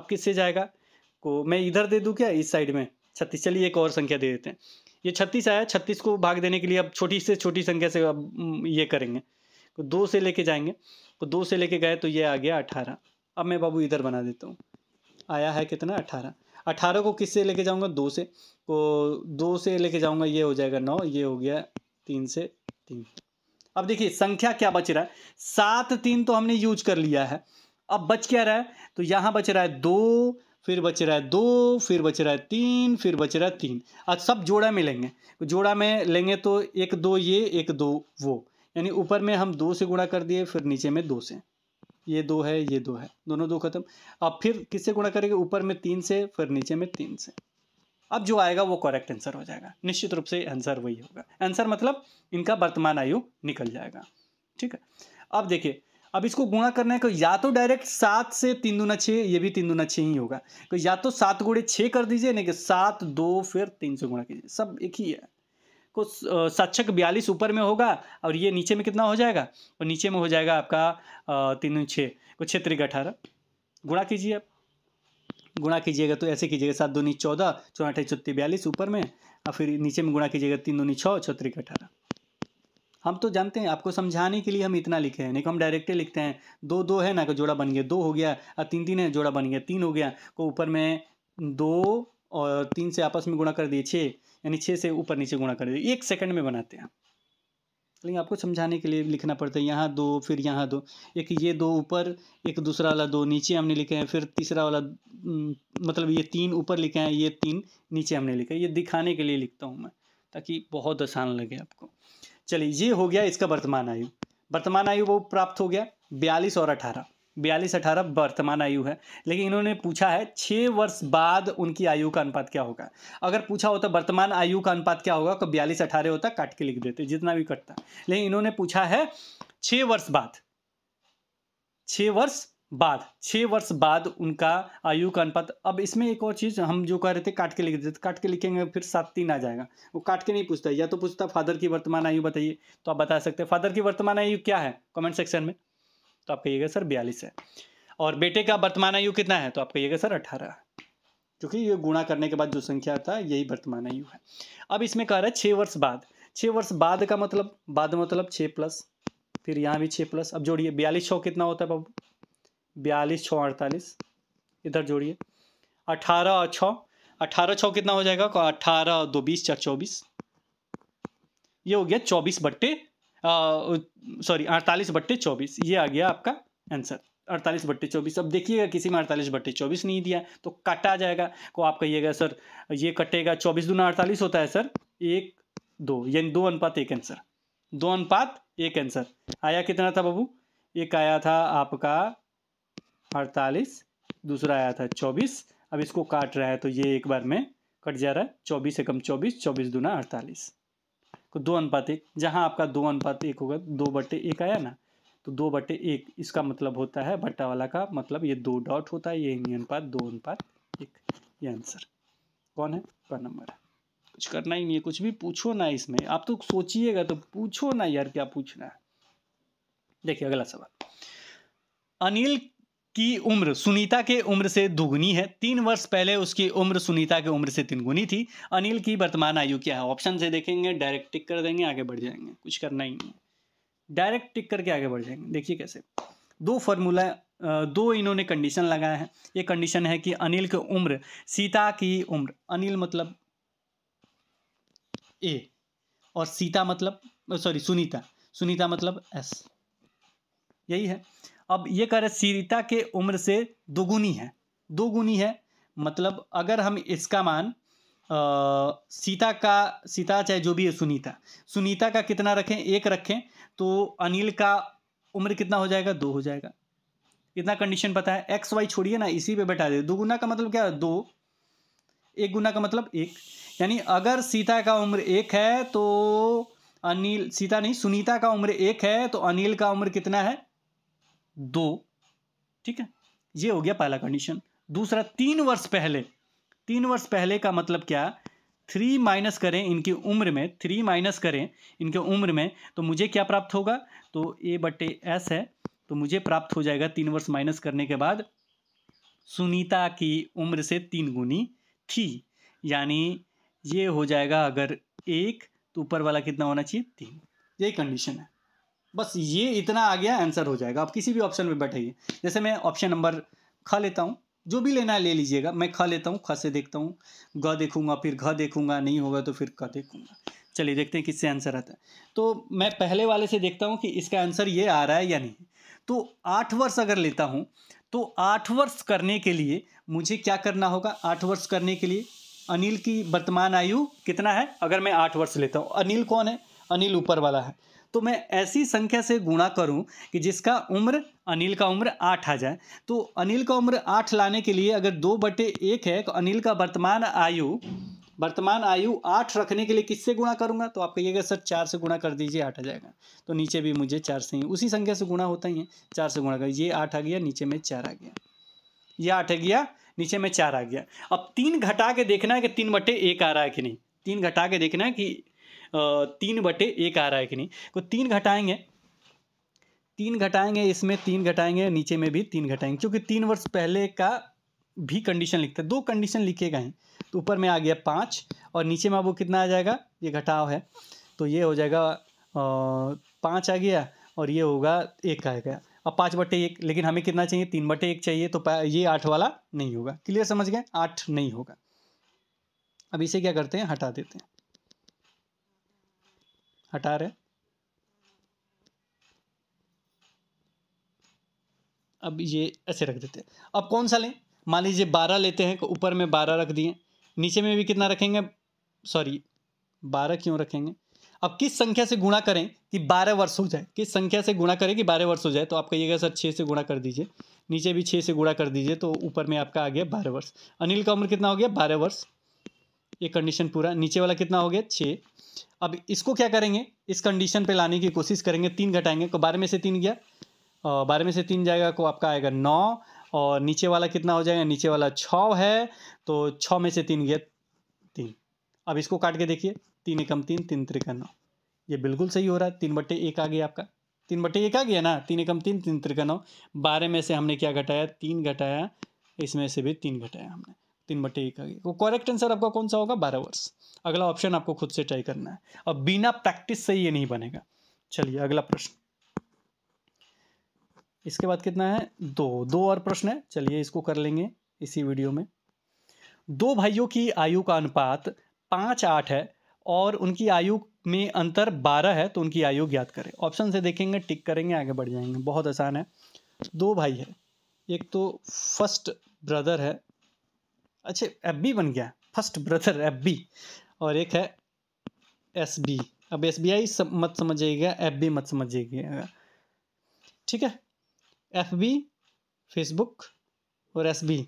अब किससे जाएगा को मैं इधर दे दूँ क्या इस साइड में छत्तीस चलिए एक और संख्या दे देते हैं ये छत्तीस आया छत्तीस को भाग देने के लिए अब छोटी से छोटी संख्या से अब ये करेंगे तो दो से लेके जाएंगे तो दो से लेके गए तो ये आ गया अठारह अब मैं बाबू इधर बना देता हूँ आया है कितना अठारह अठारह को किस से लेके जाऊँगा दो से को तो दो से लेके जाऊँगा ये हो जाएगा नौ ये हो गया तीन से तीन अब देखिए संख्या क्या बच रहा है सात तीन तो हमने यूज कर लिया है अब बच क्या रहा है तो यहाँ बच रहा है दो फिर बच रहा है दो फिर बच रहा है तीन फिर बच रहा है तीन आज सब जोड़ा में लेंगे जोड़ा में लेंगे तो एक दो ये एक दो वो यानी ऊपर में हम दो से गुणा कर दिए फिर नीचे में दो से ये दो है ये दो है दोनों दो खत्म अब फिर किससे गुणा करेंगे ऊपर में तीन से फिर नीचे में तीन से अब जो आएगा वो करेक्ट आंसर हो जाएगा निश्चित रूप से आंसर वही होगा आंसर मतलब इनका वर्तमान आयु निकल जाएगा ठीक है अब देखिए अब इसको गुणा करना है या तो डायरेक्ट सात से तीन दूना छः ये भी तीन दूना छः ही होगा तो या तो सात गुड़े छः कर दीजिए नहीं कि सात दो फिर तीन से गुणा कीजिए सब एक ही है को तो सात बयालीस ऊपर में होगा और ये नीचे में कितना हो जाएगा और नीचे में हो जाएगा आपका तीन दून छः को तो छः तरीका अठारह गुणा कीजिए आप गुणा कीजिएगा तो ऐसे कीजिएगा सात दूनी चौदह चौराठे चौथी बयालीस ऊपर में और फिर नीचे में गुणा कीजिएगा तीन दूनी छः तरीका अठारह हम तो जानते हैं आपको समझाने के लिए हम इतना लिखे हैं नहीं तो हम डायरेक्टे लिखते हैं दो दो है ना जोड़ा बन गया दो हो गया और तीन तीन है जोड़ा बन गया तीन हो गया को ऊपर में दो और तीन से आपस में गुणा कर दिए छः यानी छः से ऊपर नीचे गुणा कर दिए एक सेकंड में बनाते हैं लेकिन आपको समझाने के लिए लिखना पड़ता है यहाँ दो फिर यहाँ दो एक ये दो ऊपर एक दूसरा वाला दो नीचे हमने लिखे हैं फिर तीसरा वाला मतलब ये तीन ऊपर लिखे हैं ये तीन नीचे हमने लिखा है ये दिखाने के लिए लिखता हूँ मैं ताकि बहुत आसान लगे आपको चलिए ये हो गया इसका वर्तमान आयु वर्तमान आयु वो प्राप्त हो गया बयालीस और अठारह बयालीस अठारह वर्तमान आयु है लेकिन इन्होंने पूछा है छः वर्ष बाद उनकी आयु का अनुपात क्या होगा अगर पूछा होता वर्तमान आयु का अनुपात क्या होगा तो बयालीस अठारह होता काट के लिख देते जितना भी कटता लेकिन इन्होंने पूछा है छः वर्ष बाद छः वर्ष बाद छः वर्ष बाद उनका आयु का अनुपात अब इसमें एक और चीज़ हम जो कह रहे थे काट के लिख देते काट के लिखेंगे फिर सात तीन आ जाएगा वो काट के नहीं पूछता या तो पूछता फादर की वर्तमान आयु बताइए तो आप बता सकते हैं फादर की वर्तमान आयु क्या है कमेंट सेक्शन में तो आप कहिएगा सर बयालीस है और बेटे का वर्तमान आयु कितना है तो आप कहिएगा सर अठारह क्योंकि ये गुणा करने के बाद जो संख्या आता है यही वर्तमान आयु है अब इसमें कह रहा है छः वर्ष बाद छः वर्ष बाद का मतलब बाद मतलब छः प्लस फिर यहाँ भी छः प्लस अब जोड़िए बयालीस सौ कितना होता है बाबू बयालीस छः अड़तालीस इधर जोड़िए अठारह और छः अठारह छः कितना हो जाएगा अठारह दो बीस चार चौबीस ये हो गया चौबीस बट्टे सॉरी अड़तालीस बट्टे चौबीस ये आ गया आपका आंसर अड़तालीस बट्टे चौबीस अब देखिएगा किसी में अड़तालीस बट्टे चौबीस नहीं दिया तो कटा जाएगा को आप कहिएगा सर ये कटेगा चौबीस दूना अड़तालीस होता है सर एक दो यानी दो अनुपात एक आंसर दो अनुपात एक आंसर आया कितना था बाबू एक आया था आपका अड़तालीस दूसरा आया था चौबीस अब इसको काट रहा है तो ये एक बार में कट जा रहा है चौबीस एकम चौबीस चौबीस दूना अड़तालीस तो दो अनुपात एक जहाँ आपका दो अनुपात एक होगा दो बटे एक आया ना तो दो बटे एक इसका मतलब होता है भट्टा वाला का मतलब ये दो डॉट होता है ये अनुपात दो अनुपात एक ये आंसर कौन है का नंबर है कुछ करना ही नहीं है कुछ भी पूछो ना इसमें आप तो सोचिएगा तो पूछो ना यार क्या पूछना है देखिए अगला सवाल अनिल की उम्र सुनीता के उम्र से दुगुनी है तीन वर्ष पहले उसकी उम्र सुनीता के उम्र से तीन गुनी थी अनिल की वर्तमान आयु क्या है ऑप्शन से देखेंगे डायरेक्ट टिक कर देंगे आगे बढ़ जाएंगे कुछ करना ही नहीं डायरेक्ट टिक करके आगे बढ़ जाएंगे देखिए कैसे दो फॉर्मूला दो इन्होंने कंडीशन लगाया है ये कंडीशन है कि अनिल की उम्र सीता की उम्र अनिल मतलब ए और सीता मतलब सॉरी सुनीता सुनीता मतलब एस यही है अब ये कह रहे सीरिता के उम्र से दोगुनी है दोगुनी है मतलब अगर हम इसका मान आ, सीता का सीता चाहे जो भी है सुनीता सुनीता का कितना रखें एक रखें तो अनिल का उम्र कितना हो जाएगा दो हो जाएगा इतना कंडीशन पता है एक्स वाई छोड़िए ना इसी पे बैठा दे दो गुना का मतलब क्या है दो एक गुना का मतलब एक यानी अगर सीता का उम्र एक है तो अनिल सीता नहीं सुनीता का उम्र एक है तो अनिल का उम्र कितना है दो ठीक है ये हो गया पहला कंडीशन दूसरा तीन वर्ष पहले तीन वर्ष पहले का मतलब क्या थ्री माइनस करें इनकी उम्र में थ्री माइनस करें इनके उम्र में तो मुझे क्या प्राप्त होगा तो ए बटे एस है तो मुझे प्राप्त हो जाएगा तीन वर्ष माइनस करने के बाद सुनीता की उम्र से तीन गुनी थी यानी ये हो जाएगा अगर एक तो ऊपर वाला कितना होना चाहिए तीन यही कंडीशन है बस ये इतना आ गया आंसर हो जाएगा आप किसी भी ऑप्शन में बैठेंगे जैसे मैं ऑप्शन नंबर ख लेता हूँ जो भी लेना है ले लीजिएगा मैं ख लेता हूँ ख से देखता हूँ ग देखूंगा फिर घ देखूंगा नहीं होगा तो फिर क देखूंगा चलिए देखते हैं किससे आंसर आता है तो मैं पहले वाले से देखता हूँ कि इसका आंसर ये आ रहा है या नहीं तो आठ वर्ष अगर लेता हूँ तो आठ वर्ष करने के लिए मुझे क्या करना होगा आठ वर्ष करने के लिए अनिल की वर्तमान आयु कितना है अगर मैं आठ वर्ष लेता हूँ अनिल कौन है अनिल ऊपर वाला है तो मैं ऐसी संख्या से गुणा करूं कि जिसका उम्र अनिल का उम्र आठ आ जाए तो अनिल का उम्र आठ लाने के लिए अगर दो बटे एक है तो अनिल का वर्तमान आयु वर्तमान आयु आठ रखने के लिए किससे गुणा करूंगा तो आप कहिएगा सर चार से गुणा कर दीजिए आठ आ जाएगा तो नीचे भी मुझे चार से ही उसी संख्या से गुणा होता ही है चार से गुणा कर ये आठ आ गया नीचे में चार आ गया ये आठ आ गया नीचे में चार आ गया अब तीन घटा के देखना है कि तीन बटे एक आ रहा है कि नहीं तीन घटा के देखना है कि तीन बटे एक आ रहा है कि नहीं तो तीन घटाएंगे तीन घटाएंगे इसमें तीन घटाएंगे नीचे में भी तीन घटाएंगे क्योंकि तीन वर्ष पहले का भी कंडीशन लिखते दो कंडीशन लिखे गए हैं तो ऊपर में आ गया पाँच और नीचे में आपको कितना आ जाएगा ये घटाव है तो ये हो जाएगा पाँच आ गया और ये होगा एक आ गया अब पाँच बटे एक लेकिन हमें कितना चाहिए तीन बटे एक चाहिए तो ये आठ वाला नहीं होगा क्लियर समझ गए आठ नहीं होगा अब इसे क्या करते हैं हटा देते हैं रहे अब ये ऐसे रख देते हैं अब कौन सा लें मान लीजिए बारह लेते हैं तो ऊपर में बारह रख दिए नीचे में भी कितना रखेंगे सॉरी बारह क्यों रखेंगे अब किस संख्या से गुणा करें कि बारह वर्ष हो जाए किस संख्या से गुणा करें कि बारह वर्ष हो जाए तो आप कहिएगा सर छः से गुणा कर दीजिए नीचे भी छः से गुणा कर दीजिए तो ऊपर में आपका आ गया बारह वर्ष अनिल का उम्र कितना हो गया बारह वर्ष ये कंडीशन पूरा नीचे वाला कितना हो गया छः अब इसको क्या करेंगे इस कंडीशन पे लाने की कोशिश करेंगे तीन घटाएंगे को बारह में से तीन गया और बारह में से तीन जाएगा को आपका आएगा नौ और नीचे वाला कितना हो जाएगा नीचे वाला छ है तो छ में से तीन गया तीन अब इसको काट के देखिए तीन एकम तीन तीन त्रिका नौ ये बिल्कुल सही हो रहा है तीन बट्टे एक आ गया आपका तीन बट्टे एक आ गया ना तीन एकम तीन तीन त्रिका नौ बारह में से हमने क्या घटाया तीन घटाया इसमें से भी तीन घटाया हमने तीन बटे एक तो करेक्ट आंसर आपका कौन सा होगा बारह वर्ष अगला ऑप्शन आपको खुद से ट्राई करना है अब बिना प्रैक्टिस से ये नहीं बनेगा चलिए अगला प्रश्न इसके बाद कितना है दो दो और प्रश्न है चलिए इसको कर लेंगे इसी वीडियो में दो भाइयों की आयु का अनुपात पाँच आठ है और उनकी आयु में अंतर बारह है तो उनकी आयु ज्ञात करें ऑप्शन से देखेंगे टिक करेंगे आगे बढ़ जाएंगे बहुत आसान है दो भाई है एक तो फर्स्ट ब्रदर है अच्छा एफ बी बन गया फर्स्ट ब्रदर एफ बी और एक है एस बी अब एस बी आई मत समझिएगा एफ बी मत समझिएगा ठीक है एफ बी फेसबुक और एस बी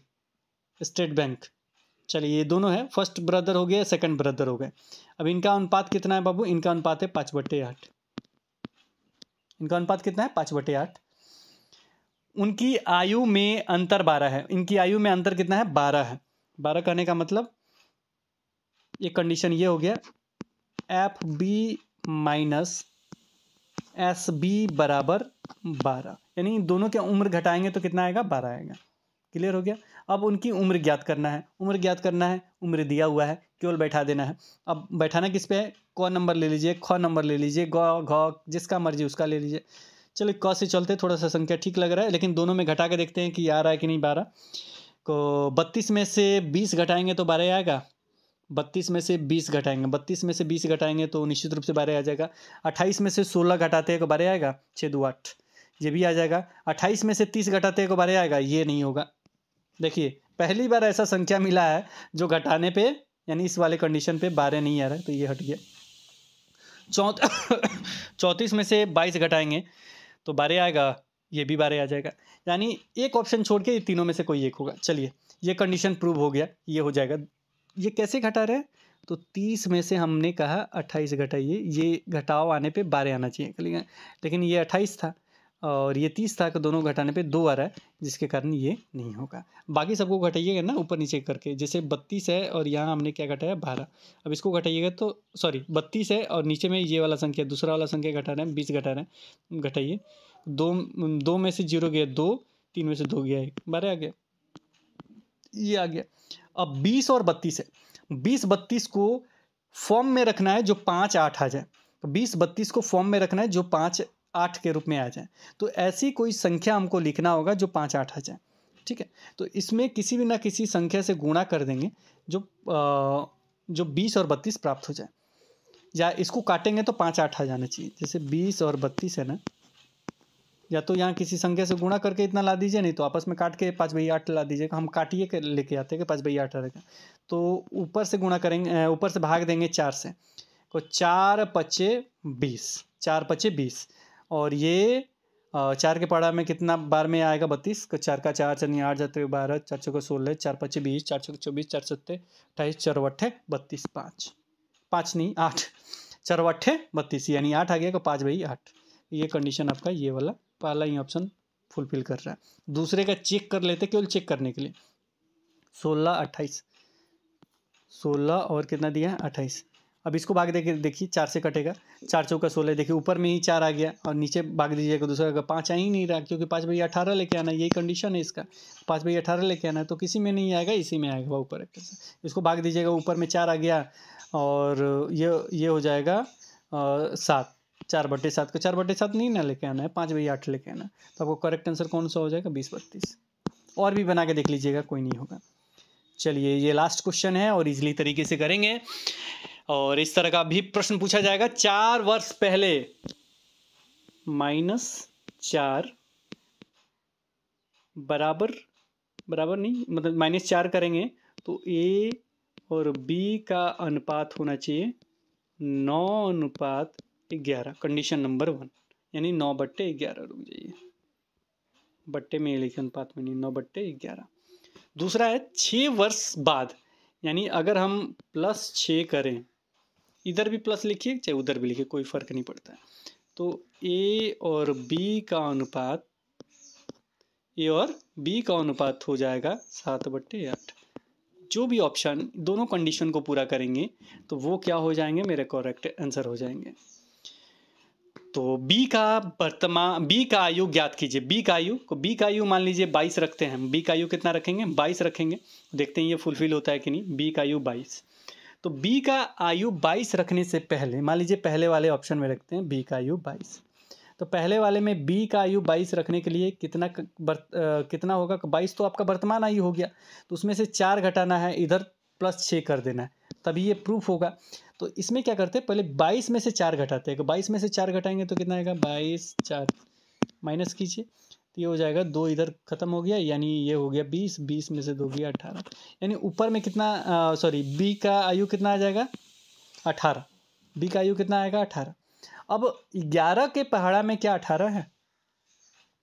स्टेट बैंक चलिए ये दोनों है फर्स्ट ब्रदर हो गया सेकंड ब्रदर हो गए अब इनका अनुपात कितना है बाबू इनका अनुपात है पाँच बटे आठ इनका अनुपात कितना है पाँच बटे आठ उनकी आयु में अंतर बारह है इनकी आयु में अंतर कितना है बारह है बारह कहने का मतलब ये कंडीशन ये हो गया F B minus S B बराबर बारह यानी दोनों के उम्र घटाएंगे तो कितना आएगा बारह आएगा क्लियर हो गया अब उनकी उम्र ज्ञात करना है उम्र ज्ञात करना है उम्र दिया हुआ है केवल बैठा देना है अब बैठाना किस पे है क नंबर ले लीजिए ख नंबर ले लीजिए ग घ जिसका मर्जी उसका ले लीजिए चलिए क से चलते थोड़ा सा संख्या ठीक लग रहा है लेकिन दोनों में घटा के देखते हैं कि आ रहा है कि नहीं बारह को तो बत्तीस में से बीस घटाएंगे तो बारह आएगा बत्तीस में से बीस घटाएंगे बत्तीस में से बीस घटाएंगे तो निश्चित रूप से बारह आ जाएगा अट्ठाईस में से सोलह घटाते हैं तो बारह आएगा छः दो आठ ये भी आ जाएगा अट्ठाईस में से तीस घटाते हैं तो बारह आएगा ये नहीं होगा देखिए पहली बार ऐसा संख्या मिला है जो घटाने पे यानी इस वाले कंडीशन पे बारह नहीं आ रहा है तो ये हट गया (coughs) चौंतीस में से बाईस घटाएंगे तो बारह आएगा ये भी बारह आ जाएगा यानी एक ऑप्शन छोड़ के ये तीनों में से कोई एक होगा चलिए ये कंडीशन प्रूव हो गया ये हो जाएगा ये कैसे घटा रहे हैं तो तीस में से हमने कहा अट्ठाईस घटाइए ये घटाव आने पे बारह आना चाहिए क्लियर लेकिन ये अट्ठाईस था और ये तीस था तो दोनों घटाने पे दो आ रहा है जिसके कारण ये नहीं होगा बाकी सबको घटाइएगा ना ऊपर नीचे करके जैसे बत्तीस है और यहाँ हमने क्या घटाया बारह अब इसको घटाइएगा तो सॉरी बत्तीस है और नीचे में ये वाला संख्या दूसरा वाला संख्या घटा रहे हैं बीस घटा रहे हैं घटाइए दो दो में से जीरो गया दो तीन में से दो गया एक बारह आ गया ये आ गया अब बीस और बत्तीस है बीस बत्तीस को फॉर्म में रखना है जो पाँच आठ आ जाए तो बीस बत्तीस को फॉर्म में रखना है जो पाँच आठ के रूप में आ जाए तो ऐसी कोई संख्या हमको लिखना होगा जो पाँच आठ आ जाए ठीक है तो इसमें किसी भी ना किसी संख्या से गुणा कर देंगे जो आ, जो बीस और बत्तीस प्राप्त हो जाए या इसको काटेंगे तो पाँच आठ आ जाना चाहिए जैसे बीस और बत्तीस है ना या तो यहाँ किसी संख्या से गुणा करके इतना ला दीजिए नहीं तो आपस में काट के पाँच बाई आठ ला दीजिए हम काटिए के लेके आते हैं कि पाँच बाई आठ रहेगा तो ऊपर से गुणा करेंगे ऊपर से भाग देंगे चार से तो चार पच्चे बीस चार पच्चे बीस और ये चार के पड़ा में कितना बार में आएगा बत्तीस तो चार का चार चनी आठ जाते बारह चार सौ का सोलह चार पच्चे बीस चार सौ चौबीस चार सौ अट्ठाईस चौरवट्ठे बत्तीस पाँच पाँच नहीं आठ चौरवट्ठे बत्तीस यानी आठ आ गया पाँच बाई आठ ये कंडीशन आपका ये वाला पहला ही ऑप्शन फुलफिल कर रहा है दूसरे का चेक कर लेते केवल चेक करने के लिए सोलह अट्ठाईस सोलह और कितना दिया है अट्ठाईस अब इसको भाग देखिए देखिए चार से कटेगा चार चौका सोलह देखिए ऊपर में ही चार आ गया और नीचे भाग दीजिएगा दूसरा का पाँच आ ही नहीं रहा क्योंकि पाँच भाई अठारह लेके आना यही कंडीशन है इसका पाँच भाई अठारह लेके आना तो किसी में नहीं आएगा इसी में आएगा ऊपर इसको भाग दीजिएगा ऊपर में चार आ गया और ये ये हो जाएगा सात चार बटे सात को चार बटे सात नहीं ना लेके आना है पाँच बाई आठ लेके आना तो आपको करेक्ट आंसर कौन सा हो जाएगा बीस बत्तीस और भी बना के देख लीजिएगा कोई नहीं होगा चलिए ये लास्ट क्वेश्चन है और इजली तरीके से करेंगे और इस तरह का भी प्रश्न पूछा जाएगा चार वर्ष पहले माइनस चार बराबर बराबर नहीं मतलब माइनस चार करेंगे तो ए और बी का अनुपात होना चाहिए नौ अनुपात ग्यारह कंडीशन नंबर वन यानी नौ बट्टे ग्यारह रुक जाइए बट्टे में लिखे अनुपात में नहीं नौ बट्टे ग्यारह दूसरा है छः वर्ष बाद यानी अगर हम प्लस छः करें इधर भी प्लस लिखिए चाहे उधर भी लिखिए कोई फ़र्क नहीं पड़ता है तो ए और बी का अनुपात ए और बी का अनुपात हो जाएगा सात बट्टे आठ जो भी ऑप्शन दोनों कंडीशन को पूरा करेंगे तो वो क्या हो जाएंगे मेरे करेक्ट आंसर हो जाएंगे तो बी का वर्तमान बी का आयु ज्ञात कीजिए बी का आयु को बी का आयु मान लीजिए बाईस रखते हैं बी का आयु कितना रखेंगे बाईस रखेंगे देखते हैं ये फुलफिल होता है कि नहीं बी का आयु बाईस तो बी का आयु बाईस रखने से पहले मान लीजिए पहले वाले ऑप्शन में रखते हैं बी का आयु बाईस तो पहले वाले में बी का आयु बाईस रखने के लिए कितना बर, आ, कितना होगा बाईस तो आपका वर्तमान आयु हो गया तो उसमें से चार घटाना है इधर प्लस छः कर देना है तभी ये प्रूफ होगा तो इसमें क्या करते हैं पहले बाईस में से चार घटाते हैं बाईस में से चार घटाएंगे तो कितना आएगा बाईस चार माइनस कीजिए तो ये हो जाएगा दो इधर ख़त्म हो गया यानी ये हो गया बीस बीस में से दो गया अठारह यानी ऊपर में कितना सॉरी बी का आयु कितना आ जाएगा अठारह बी का आयु कितना आएगा अठारह अब ग्यारह के पहाड़ा में क्या अठारह है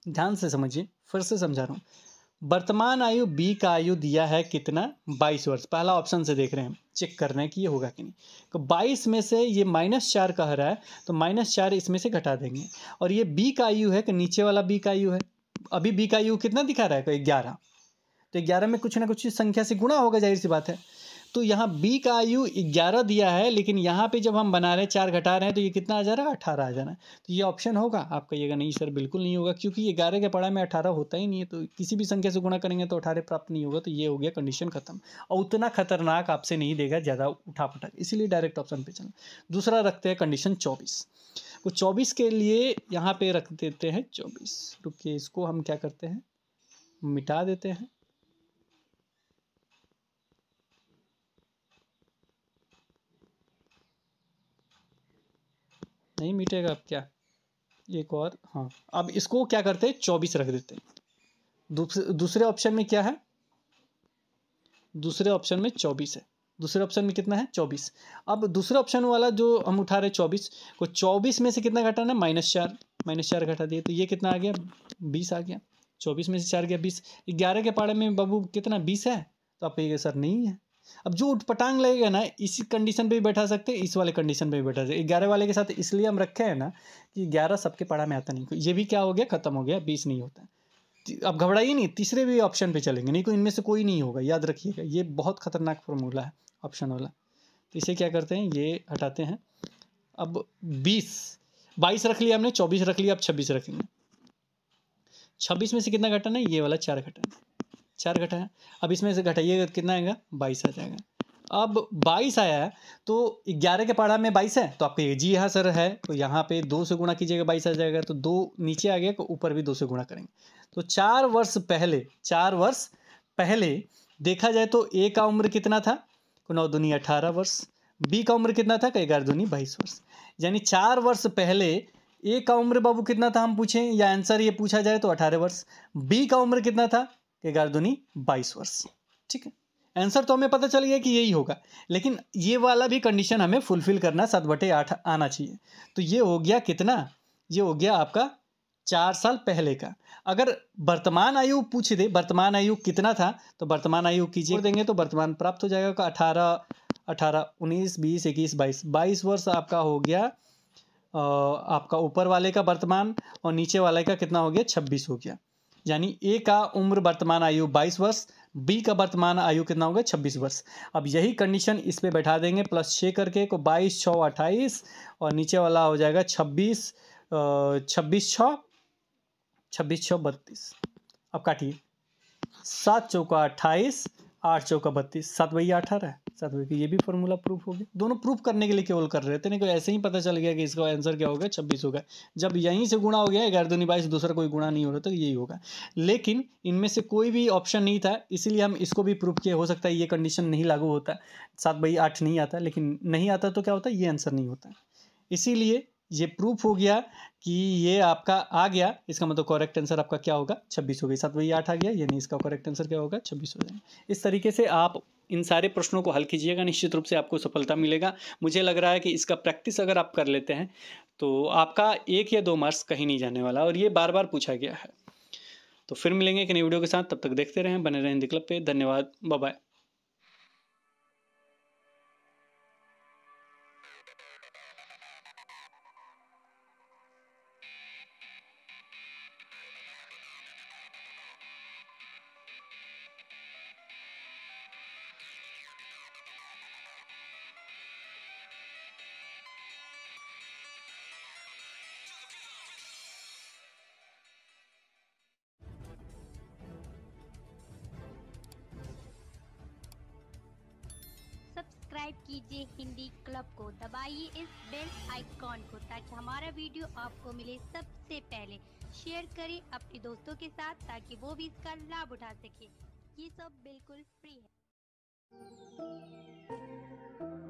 ध्यान से समझिए फिर से समझा रहा हूँ वर्तमान आयु बी का आयु दिया है कितना 22 वर्ष पहला ऑप्शन से देख रहे हैं चेक कर रहे हैं कि ये होगा कि नहीं तो 22 में से ये माइनस चार कह रहा है तो माइनस चार इसमें से घटा देंगे और ये बी का आयु है कि नीचे वाला बी का आयु है अभी बी का आयु कितना दिखा रहा है ग्यारह तो ग्यारह में कुछ ना कुछ संख्या से गुणा होगा जाहिर सी बात है तो यहाँ बी का आयु ग्यारह दिया है लेकिन यहाँ पे जब हम बना रहे हैं चार घटा रहे हैं तो ये कितना आ जा रहा है अठारह आ जा रहा है तो ये ऑप्शन होगा आप कहिएगा नहीं सर बिल्कुल नहीं होगा क्योंकि ग्यारह के पढ़ाई में अठारह होता ही नहीं है तो किसी भी संख्या से गुणा करेंगे तो अठारह प्राप्त नहीं होगा तो ये हो गया कंडीशन खत्म और उतना खतरनाक आपसे नहीं देगा ज़्यादा उठा पटक इसीलिए डायरेक्ट ऑप्शन पे चलना दूसरा रखते हैं कंडीशन चौबीस तो चौबीस के लिए यहाँ पे रख देते हैं चौबीस रुकिए इसको हम क्या करते हैं मिटा देते हैं नहीं मिटेगा अब क्या एक और हाँ अब इसको क्या करते हैं चौबीस रख देते हैं दूसरे ऑप्शन में क्या है दूसरे ऑप्शन में चौबीस है दूसरे ऑप्शन में कितना है चौबीस अब दूसरे ऑप्शन वाला जो हम उठा रहे चौबीस को चौबीस में से कितना घटाना है माइनस चार माइनस चार घटा दिए तो ये कितना आ गया बीस आ गया चौबीस में से चार गया बीस ग्यारह के पाड़े में बाबू कितना बीस है तो आप कहिएगा सर नहीं है अब जो उठपटांग लगेगा ना इसी कंडीशन पे भी बैठा सकते हैं इस वाले कंडीशन पे भी बैठा सकते ग्यारह वाले के साथ इसलिए हम रखे हैं ना कि ग्यारह सबके पढ़ा में आता नहीं तो ये भी क्या हो गया खत्म हो गया बीस नहीं होता अब घबराइए नहीं तीसरे भी ऑप्शन पे चलेंगे नहीं कोई तो इनमें से कोई नहीं होगा याद रखिएगा ये बहुत खतरनाक फॉर्मूला है ऑप्शन वाला तो इसे क्या करते हैं ये हटाते हैं अब बीस बाईस रख लिया हमने चौबीस रख लिया अब छब्बीस रखेंगे छब्बीस में से कितना घटाना है ये वाला चार घटाना है चार घटाया अब इसमें से घटाइएगा कितना आएगा बाईस आ जाएगा अब बाईस आया है तो ग्यारह के पारा में बाईस है तो आपका ये जी हाँ सर है तो यहाँ पे दो से गुणा कीजिएगा बाईस आ जाएगा तो दो नीचे आ गया तो ऊपर भी दो से गुणा करेंगे तो चार वर्ष पहले चार वर्ष पहले देखा जाए तो ए का उम्र कितना था नौ दुनी अठारह वर्ष बी का उम्र कितना था ग्यारह दुनी बाईस वर्ष यानी चार वर्ष पहले ए का उम्र बाबू कितना था हम पूछें या आंसर ये पूछा जाए तो अठारह वर्ष बी का उम्र कितना था ग्यारह दूनी बाईस वर्ष ठीक है आंसर तो हमें पता चल गया कि यही होगा लेकिन ये वाला भी कंडीशन हमें फुलफिल करना सात बटे आठ आना चाहिए तो ये हो गया कितना ये हो गया आपका चार साल पहले का अगर वर्तमान आयु पूछ दे वर्तमान आयु कितना था तो वर्तमान आयु कीजिए देंगे तो वर्तमान प्राप्त हो जाएगा अठारह अठारह उन्नीस बीस इक्कीस बाईस बाईस वर्ष आपका हो गया आपका ऊपर वाले का वर्तमान और नीचे वाले का कितना हो गया छब्बीस हो गया यानी ए का उम्र वर्तमान आयु 22 वर्ष बी का वर्तमान आयु कितना होगा 26 वर्ष अब यही कंडीशन इस पर बैठा देंगे प्लस छः करके को 22 छः अट्ठाईस और नीचे वाला हो जाएगा 26 छब्बीस छः छब्बीस छः बत्तीस अब काटिए सात चौका अट्ठाईस आठ चौका का बत्तीस सात भैया अठारह सात भैया ये भी फॉर्मूला प्रूफ हो गया दोनों प्रूफ करने के लिए केवल कर रहे थे नहीं कोई ऐसे ही पता चल गया कि इसका आंसर क्या होगा छब्बीस होगा जब यहीं से गुणा हो गया ग्यारह दूनी बाईस दूसरा कोई गुणा नहीं हो रहा तो यही होगा लेकिन इनमें से कोई भी ऑप्शन नहीं था इसीलिए हम इसको भी प्रूफ किए हो सकता है ये कंडीशन नहीं लागू होता सात भैया आठ नहीं आता लेकिन नहीं आता तो क्या होता ये आंसर नहीं होता इसीलिए ये प्रूफ हो गया कि ये आपका आ गया इसका मतलब करेक्ट आंसर आपका क्या होगा छब्बीस हो गई सात वही आठ आ गया यानी इसका करेक्ट आंसर क्या होगा छब्बीस हो जाएगा इस तरीके से आप इन सारे प्रश्नों को हल कीजिएगा निश्चित रूप से आपको सफलता मिलेगा मुझे लग रहा है कि इसका प्रैक्टिस अगर आप कर लेते हैं तो आपका एक या दो मार्क्स कहीं नहीं जाने वाला और ये बार बार पूछा गया है तो फिर मिलेंगे एक नई वीडियो के साथ तब तक देखते रहें बने रहें हिंदी क्लब पे धन्यवाद बाय सबसे पहले शेयर करें अपने दोस्तों के साथ ताकि वो भी इसका लाभ उठा सके ये सब बिल्कुल फ्री है